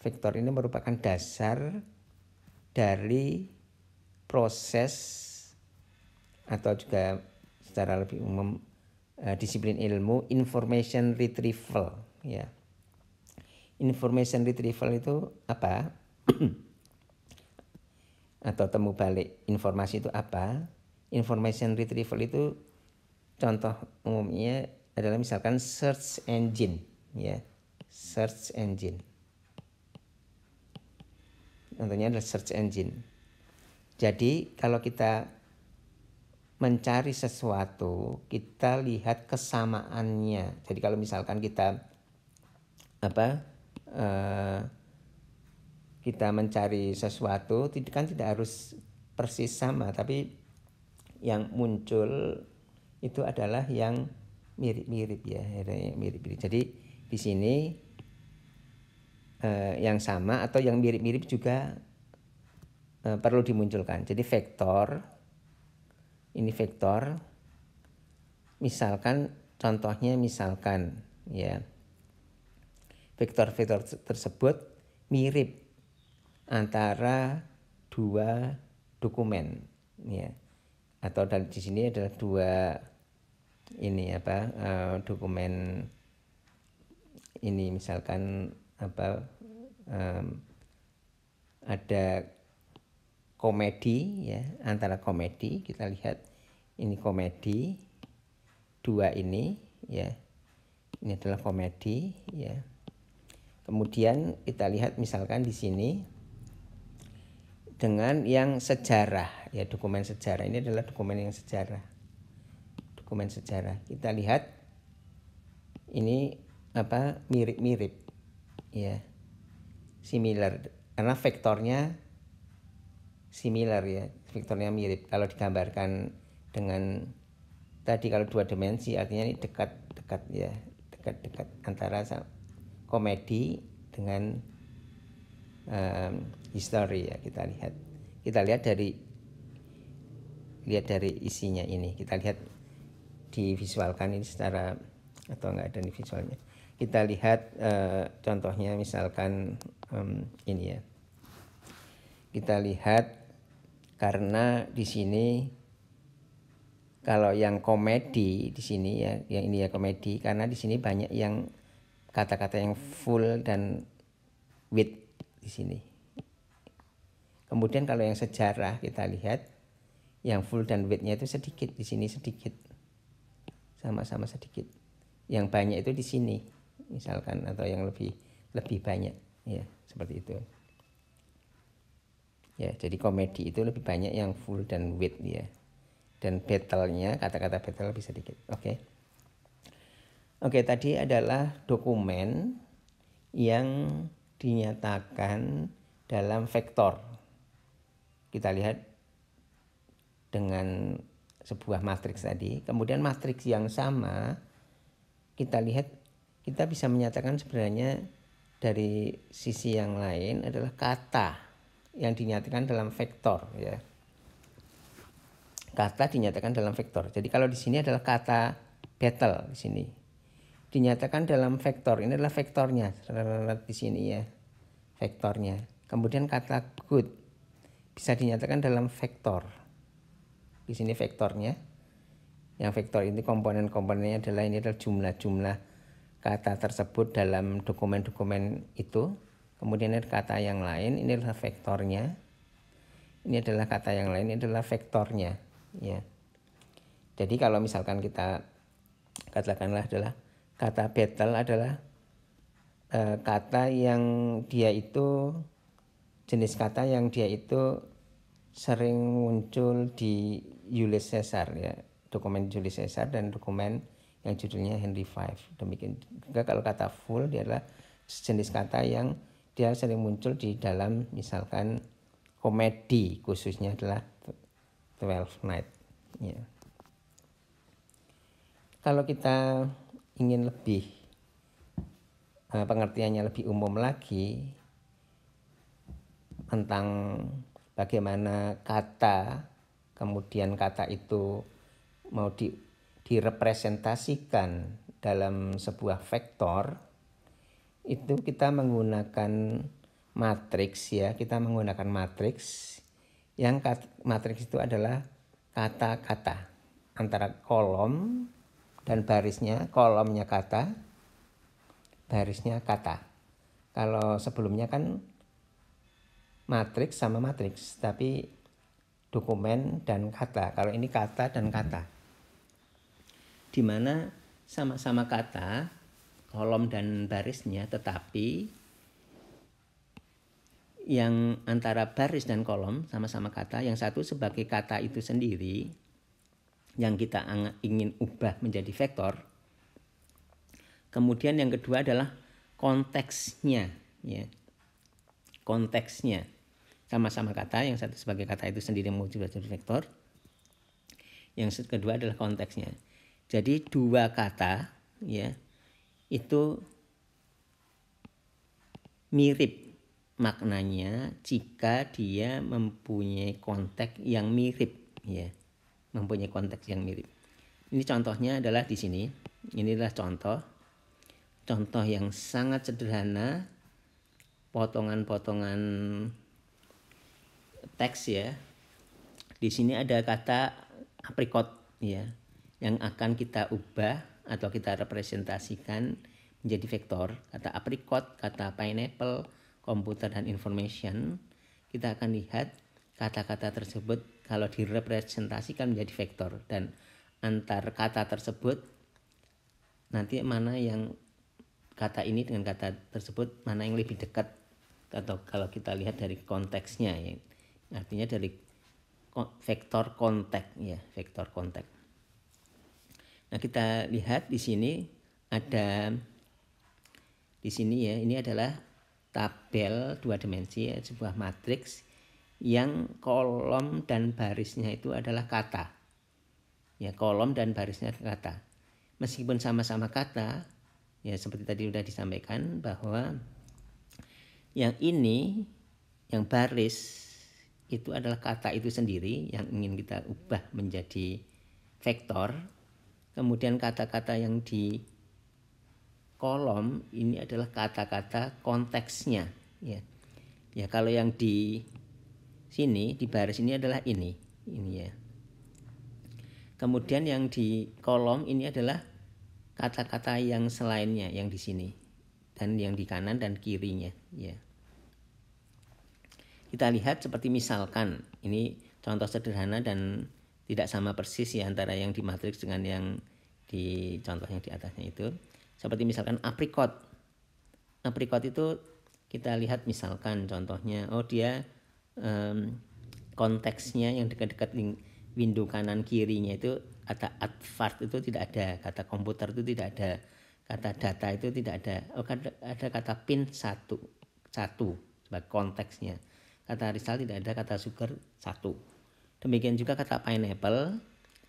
Vektor ini merupakan dasar dari proses atau juga secara lebih umum eh, disiplin ilmu information retrieval ya information retrieval itu apa atau temu balik informasi itu apa information retrieval itu contoh umumnya adalah misalkan search engine ya search engine contohnya adalah search engine jadi kalau kita mencari sesuatu kita lihat kesamaannya jadi kalau misalkan kita apa uh, kita mencari sesuatu tidak kan tidak harus persis sama tapi yang muncul itu adalah yang mirip-mirip ya mirip-mirip jadi di sini eh, yang sama atau yang mirip-mirip juga eh, perlu dimunculkan jadi vektor ini vektor misalkan contohnya misalkan ya vektor-vektor tersebut mirip antara dua dokumen ya atau dari di sini adalah dua ini apa uh, dokumen ini misalkan apa um, ada komedi ya antara komedi kita lihat ini komedi dua ini ya ini adalah komedi ya kemudian kita lihat misalkan di sini dengan yang sejarah ya dokumen sejarah ini adalah dokumen yang sejarah dokumen sejarah kita lihat ini apa mirip-mirip ya similar karena vektornya similar ya vektornya mirip kalau digambarkan dengan tadi kalau dua dimensi artinya ini dekat-dekat ya dekat-dekat antara komedi dengan um, history ya kita lihat kita lihat dari lihat dari isinya ini kita lihat divisualkan ini secara atau enggak ada di visualnya kita lihat uh, contohnya misalkan um, ini ya kita lihat karena di sini kalau yang komedi di sini ya yang ini ya komedi karena di sini banyak yang kata-kata yang full dan with di sini Kemudian kalau yang sejarah kita lihat yang full dan widthnya itu sedikit di sini sedikit sama-sama sedikit. Yang banyak itu di sini misalkan atau yang lebih lebih banyak ya seperti itu. Ya, jadi komedi itu lebih banyak yang full dan width ya. Dan battle-nya kata-kata battle lebih sedikit. Oke. Okay. Oke, okay, tadi adalah dokumen yang dinyatakan dalam vektor kita lihat dengan sebuah matriks tadi. Kemudian matriks yang sama kita lihat kita bisa menyatakan sebenarnya dari sisi yang lain adalah kata yang dinyatakan dalam vektor ya. Kata dinyatakan dalam vektor. Jadi kalau di sini adalah kata battle di sini. Dinyatakan dalam vektor. Ini adalah vektornya di sini ya. Vektornya. Kemudian kata good bisa dinyatakan dalam vektor. Di sini vektornya. Yang vektor ini komponen-komponennya adalah ini adalah jumlah-jumlah kata tersebut dalam dokumen-dokumen itu. Kemudian ada kata yang lain, ini adalah vektornya. Ini adalah kata yang lain, ini adalah vektornya. Ya. Jadi kalau misalkan kita katakanlah adalah kata battle adalah uh, kata yang dia itu jenis kata yang dia itu sering muncul di Julius Caesar ya dokumen Julius Caesar dan dokumen yang judulnya Henry V demikian juga kalau kata full dia adalah jenis kata yang dia sering muncul di dalam misalkan komedi khususnya adalah Twelve Night ya. kalau kita ingin lebih eh, pengertiannya lebih umum lagi tentang bagaimana kata kemudian kata itu mau di, direpresentasikan dalam sebuah vektor itu kita menggunakan matriks ya kita menggunakan matriks yang matriks itu adalah kata-kata antara kolom dan barisnya kolomnya kata barisnya kata kalau sebelumnya kan matriks sama matriks, tapi dokumen dan kata. Kalau ini kata dan kata. Di mana sama-sama kata, kolom dan barisnya, tetapi yang antara baris dan kolom sama-sama kata, yang satu sebagai kata itu sendiri yang kita ingin ubah menjadi vektor. Kemudian yang kedua adalah konteksnya, ya. Konteksnya sama-sama kata yang satu sebagai kata itu sendiri mewujudkan vektor yang kedua adalah konteksnya jadi dua kata ya itu mirip maknanya jika dia mempunyai konteks yang mirip ya mempunyai konteks yang mirip ini contohnya adalah di sini inilah contoh contoh yang sangat sederhana potongan-potongan teks ya. Di sini ada kata aprikot ya yang akan kita ubah atau kita representasikan menjadi vektor kata aprikot, kata pineapple, komputer dan information. Kita akan lihat kata-kata tersebut kalau direpresentasikan menjadi vektor dan antar kata tersebut nanti mana yang kata ini dengan kata tersebut mana yang lebih dekat atau kalau kita lihat dari konteksnya ya artinya dari vektor kontak ya vektor kontak nah kita lihat di sini ada di sini ya ini adalah tabel dua dimensi ya, sebuah matriks yang kolom dan barisnya itu adalah kata ya kolom dan barisnya kata meskipun sama-sama kata ya seperti tadi sudah disampaikan bahwa yang ini yang baris itu adalah kata itu sendiri yang ingin kita ubah menjadi vektor. Kemudian kata-kata yang di kolom ini adalah kata-kata konteksnya ya. Ya kalau yang di sini di baris ini adalah ini, ini ya. Kemudian yang di kolom ini adalah kata-kata yang selainnya yang di sini dan yang di kanan dan kirinya ya kita lihat seperti misalkan ini contoh sederhana dan tidak sama persis ya antara yang di matriks dengan yang di contoh yang di atasnya itu seperti misalkan aprikot aprikot itu kita lihat misalkan contohnya oh dia um, konteksnya yang dekat-dekat window kanan kirinya itu kata advert itu tidak ada kata komputer itu tidak ada kata data itu tidak ada oh ada kata pin satu satu sebagai konteksnya Kata Rizal tidak ada kata sugar satu. Demikian juga kata pineapple.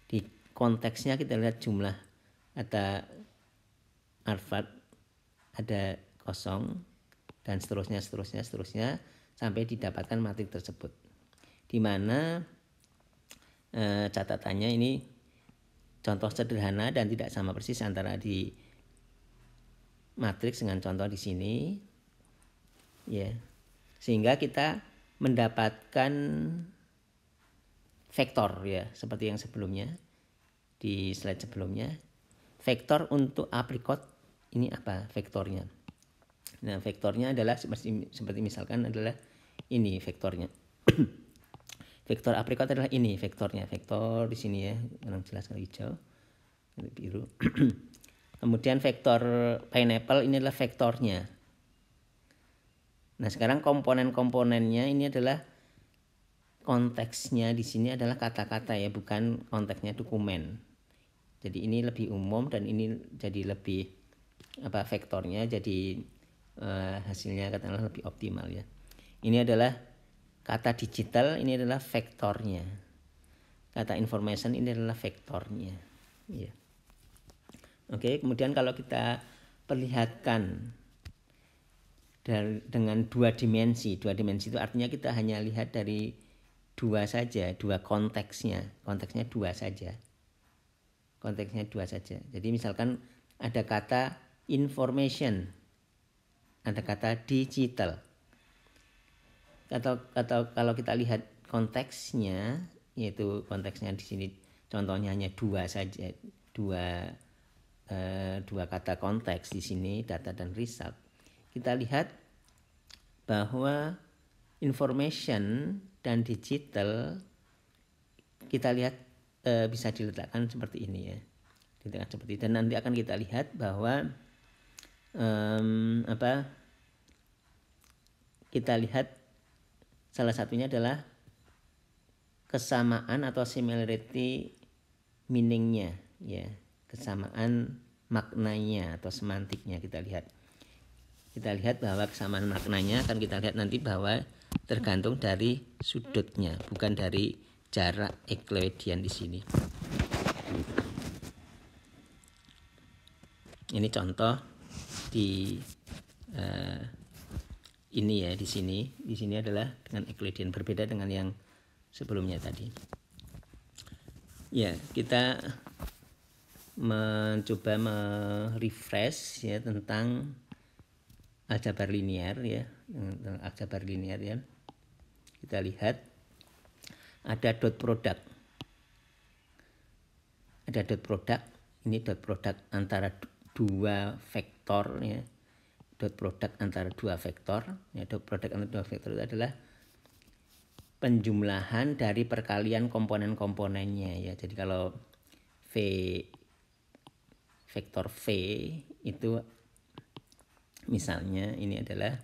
Di konteksnya kita lihat jumlah ada arfat, ada kosong, dan seterusnya, seterusnya, seterusnya, sampai didapatkan matrik tersebut. Di mana e, catatannya ini contoh sederhana dan tidak sama persis antara di matriks dengan contoh di sini. Ya. Sehingga kita mendapatkan vektor ya seperti yang sebelumnya di slide sebelumnya vektor untuk aprikot ini apa vektornya nah vektornya adalah seperti, seperti misalkan adalah ini vektornya vektor aprikot adalah ini vektornya vektor di sini ya kurang jelas kalau hijau biru kemudian vektor pineapple ini adalah vektornya Nah, sekarang komponen-komponennya ini adalah konteksnya di sini adalah kata-kata ya, bukan konteksnya dokumen. Jadi ini lebih umum dan ini jadi lebih apa vektornya jadi uh, hasilnya katakanlah lebih optimal ya. Ini adalah kata digital, ini adalah vektornya. Kata information ini adalah vektornya. Ya. Oke, kemudian kalau kita perlihatkan dari, dengan dua dimensi. Dua dimensi itu artinya kita hanya lihat dari dua saja, dua konteksnya. Konteksnya dua saja. Konteksnya dua saja. Jadi misalkan ada kata information, ada kata digital. Atau, atau kalau kita lihat konteksnya, yaitu konteksnya di sini contohnya hanya dua saja, dua eh, dua kata konteks di sini data dan result kita lihat bahwa information dan digital kita lihat e, bisa diletakkan seperti ini ya diletakkan seperti dan nanti akan kita lihat bahwa um, apa kita lihat salah satunya adalah kesamaan atau similarity meaningnya ya kesamaan maknanya atau semantiknya kita lihat kita lihat bahwa kesamaan maknanya akan kita lihat nanti bahwa tergantung dari sudutnya bukan dari jarak ekloidian di sini ini contoh di uh, ini ya di sini di sini adalah dengan ekloidian berbeda dengan yang sebelumnya tadi ya kita mencoba merefresh ya tentang aljabar linear ya hmm, tentang aljabar linear ya kita lihat ada dot product ada dot product ini dot product antara dua vektor ya dot product antara dua vektor ya dot product antara dua vektor itu adalah penjumlahan dari perkalian komponen-komponennya ya. Jadi kalau V vektor V itu misalnya ini adalah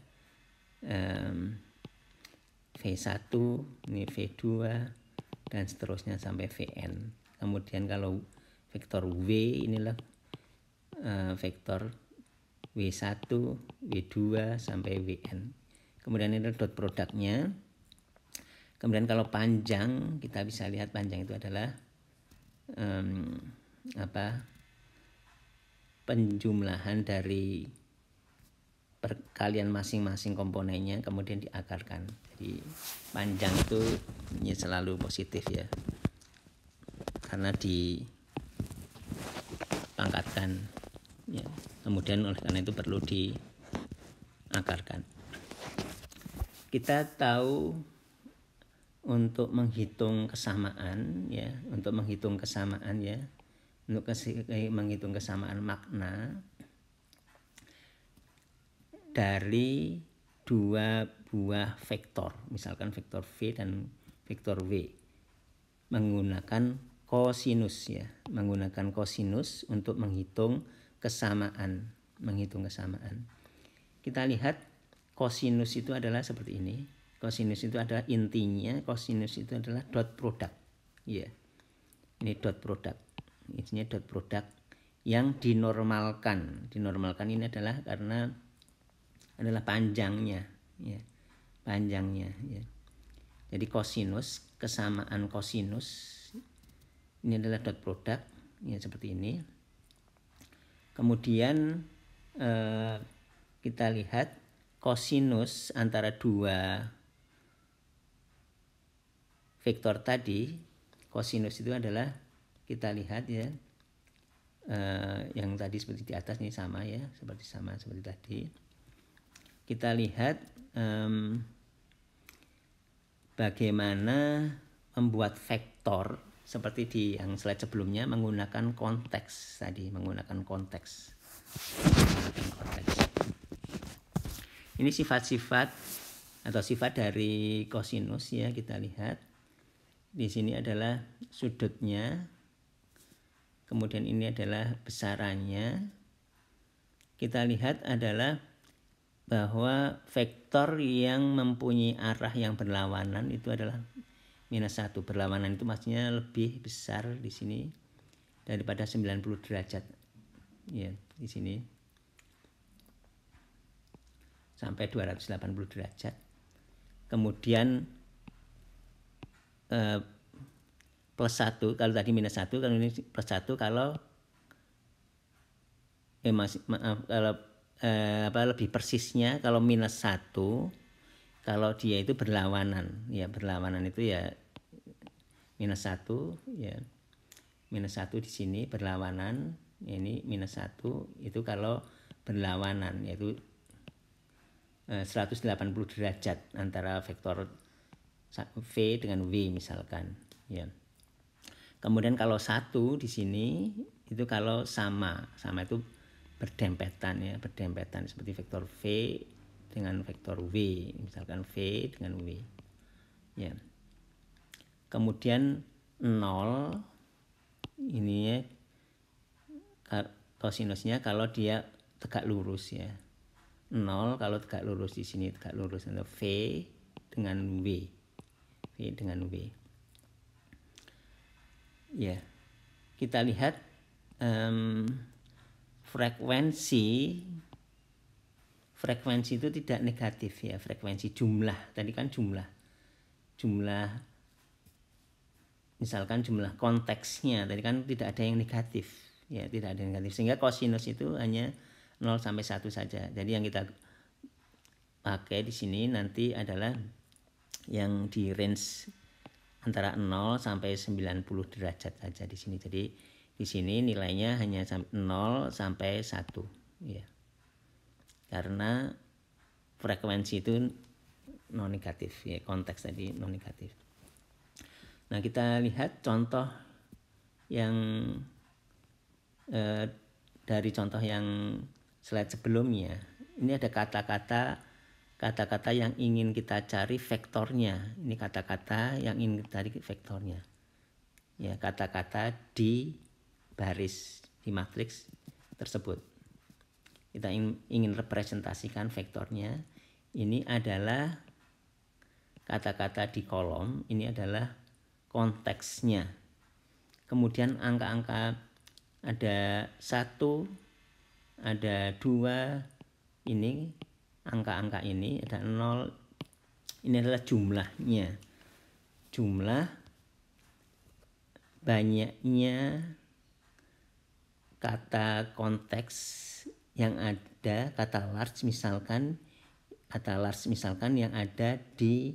um, V1 ini V2 dan seterusnya sampai Vn kemudian kalau vektor W inilah uh, vektor W1 W2 sampai Wn kemudian ini dot produknya kemudian kalau panjang kita bisa lihat panjang itu adalah um, apa penjumlahan dari perkalian masing-masing komponennya kemudian diakarkan jadi panjang itu ya selalu positif ya karena dipangkatkan ya kemudian oleh karena itu perlu diakarkan kita tahu untuk menghitung kesamaan ya untuk menghitung kesamaan ya untuk eh, menghitung kesamaan makna dari dua buah vektor, misalkan vektor V dan vektor W. Menggunakan kosinus ya, menggunakan kosinus untuk menghitung kesamaan, menghitung kesamaan. Kita lihat kosinus itu adalah seperti ini. Kosinus itu adalah intinya, kosinus itu adalah dot product. Ya. Ini dot product. intinya dot product yang dinormalkan. Dinormalkan ini adalah karena adalah panjangnya ya panjangnya ya. jadi kosinus kesamaan kosinus ini adalah dot product ya seperti ini kemudian eh, kita lihat kosinus antara dua vektor tadi kosinus itu adalah kita lihat ya eh, yang tadi seperti di atas ini sama ya seperti sama seperti tadi kita lihat um, bagaimana membuat vektor seperti di yang slide sebelumnya menggunakan konteks tadi menggunakan konteks. Ini sifat-sifat atau sifat dari kosinus ya kita lihat. Di sini adalah sudutnya. Kemudian ini adalah besarannya. Kita lihat adalah bahwa vektor yang mempunyai arah yang berlawanan itu adalah minus satu Berlawanan itu maksudnya lebih besar di sini daripada 90 derajat. Ya, di sini. Sampai 280 derajat. Kemudian eh, plus satu kalau tadi minus satu kalau ini plus satu kalau eh, masih, maaf, kalau eh, apa lebih persisnya kalau minus satu kalau dia itu berlawanan ya berlawanan itu ya minus satu ya minus satu di sini berlawanan ini minus satu itu kalau berlawanan yaitu 180 eh, derajat antara vektor V dengan W misalkan ya. Kemudian kalau satu di sini itu kalau sama, sama itu berdempetan ya berdempetan seperti vektor v dengan vektor w misalkan v dengan w ya kemudian nol ini ya, kosinusnya kalau dia tegak lurus ya nol kalau tegak lurus di sini tegak lurus untuk v dengan w v dengan w ya kita lihat um, frekuensi frekuensi itu tidak negatif ya frekuensi jumlah tadi kan jumlah jumlah misalkan jumlah konteksnya tadi kan tidak ada yang negatif ya tidak ada yang negatif sehingga kosinus itu hanya 0 sampai 1 saja jadi yang kita pakai di sini nanti adalah yang di range antara 0 sampai 90 derajat saja di sini jadi di sini nilainya hanya 0 sampai 1 ya. Karena frekuensi itu non negatif ya, konteks tadi non negatif. Nah, kita lihat contoh yang eh, dari contoh yang slide sebelumnya. Ini ada kata-kata kata-kata yang ingin kita cari vektornya. Ini kata-kata yang ingin kita cari vektornya. Ya, kata-kata di baris di matriks tersebut. Kita ingin representasikan vektornya. Ini adalah kata-kata di kolom, ini adalah konteksnya. Kemudian angka-angka ada satu, ada dua, ini angka-angka ini ada nol, ini adalah jumlahnya. Jumlah banyaknya kata konteks yang ada kata large misalkan kata large misalkan yang ada di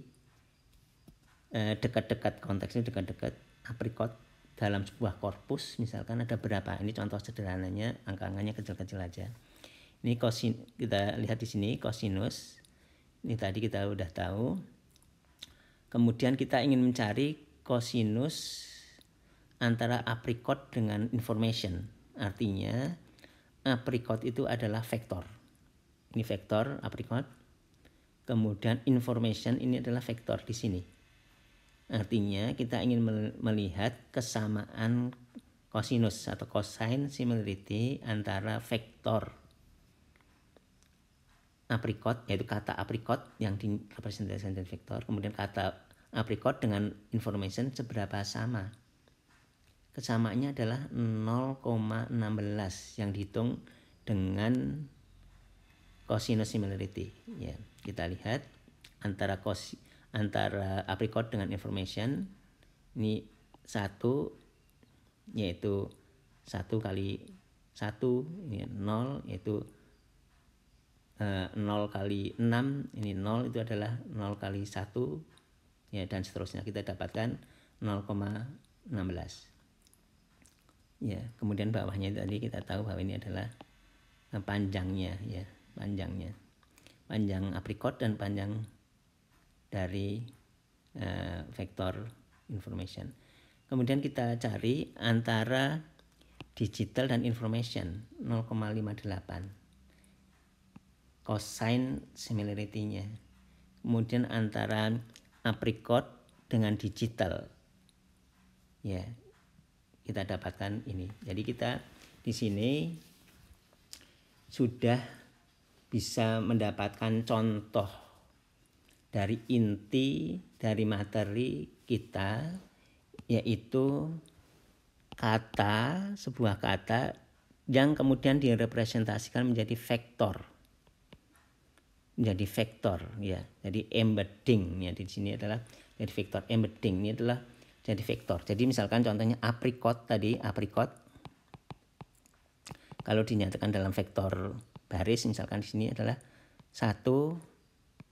e, dekat-dekat konteksnya dekat-dekat aprikot dalam sebuah korpus misalkan ada berapa ini contoh sederhananya angka-angkanya kecil-kecil aja ini kosin kita lihat di sini kosinus ini tadi kita udah tahu kemudian kita ingin mencari kosinus antara aprikot dengan information Artinya apricot itu adalah vektor. Ini vektor apricot. Kemudian information ini adalah vektor di sini. Artinya kita ingin melihat kesamaan kosinus atau cosine similarity antara vektor apricot yaitu kata apricot yang direpresentasikan dengan vektor kemudian kata apricot dengan information seberapa sama kesamaannya adalah 0,16 yang dihitung dengan cosinus similarity ya kita lihat antara cos antara apricot dengan information ini satu yaitu satu kali satu ini nol yaitu eh, nol uh, kali enam ini nol itu adalah nol kali satu ya dan seterusnya kita dapatkan 0,16 ya kemudian bawahnya tadi kita tahu bahwa ini adalah eh, panjangnya ya panjangnya panjang aprikot dan panjang dari uh, vektor information kemudian kita cari antara digital dan information 0,58 cosine similarity-nya kemudian antara aprikot dengan digital ya kita dapatkan ini. Jadi kita di sini sudah bisa mendapatkan contoh dari inti dari materi kita yaitu kata sebuah kata yang kemudian direpresentasikan menjadi vektor menjadi vektor ya jadi embedding ya di sini adalah jadi vektor embedding ini adalah jadi vektor. Jadi misalkan contohnya aprikot tadi, aprikot. Kalau dinyatakan dalam vektor baris misalkan di sini adalah 1 0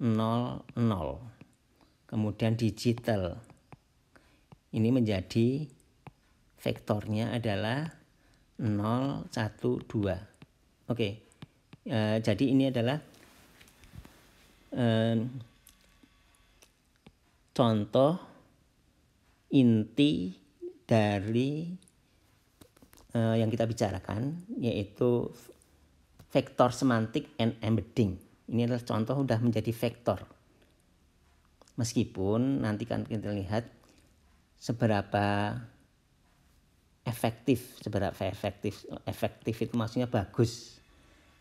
0. Kemudian digital. Ini menjadi vektornya adalah 0 1 2. Oke. E, jadi ini adalah e, contoh inti dari uh, yang kita bicarakan yaitu vektor semantik and embedding. Ini adalah contoh sudah menjadi vektor. Meskipun nanti kan kita lihat seberapa efektif, seberapa efektif, efektif itu maksudnya bagus.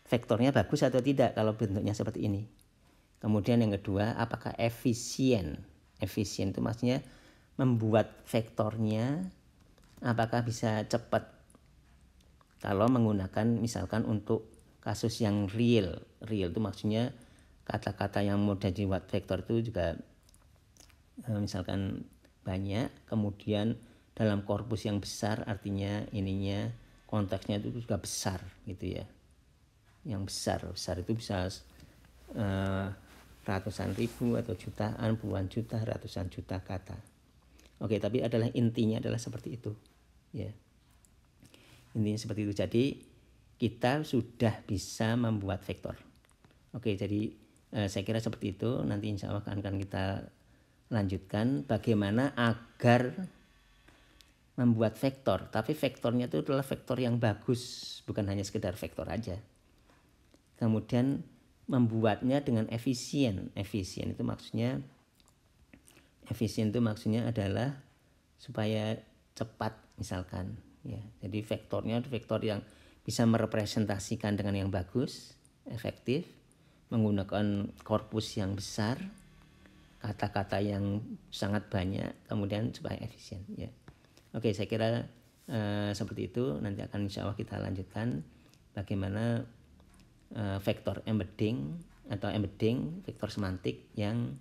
Vektornya bagus atau tidak kalau bentuknya seperti ini. Kemudian yang kedua, apakah efisien? Efisien itu maksudnya membuat vektornya apakah bisa cepat kalau menggunakan misalkan untuk kasus yang real real itu maksudnya kata-kata yang mudah dibuat vektor itu juga e, misalkan banyak kemudian dalam korpus yang besar artinya ininya konteksnya itu juga besar gitu ya yang besar besar itu bisa uh, ratusan ribu atau jutaan puluhan juta ratusan juta kata Oke, tapi adalah intinya adalah seperti itu. Ya. Intinya seperti itu. Jadi kita sudah bisa membuat vektor. Oke, jadi eh, saya kira seperti itu. Nanti insya Allah akan kita lanjutkan bagaimana agar membuat vektor. Tapi vektornya itu adalah vektor yang bagus, bukan hanya sekedar vektor aja. Kemudian membuatnya dengan efisien. Efisien itu maksudnya efisien itu maksudnya adalah supaya cepat misalkan ya jadi vektornya vektor yang bisa merepresentasikan dengan yang bagus efektif menggunakan korpus yang besar kata-kata yang sangat banyak kemudian supaya efisien ya oke saya kira eh, seperti itu nanti akan insya Allah kita lanjutkan bagaimana eh, vektor embedding atau embedding vektor semantik yang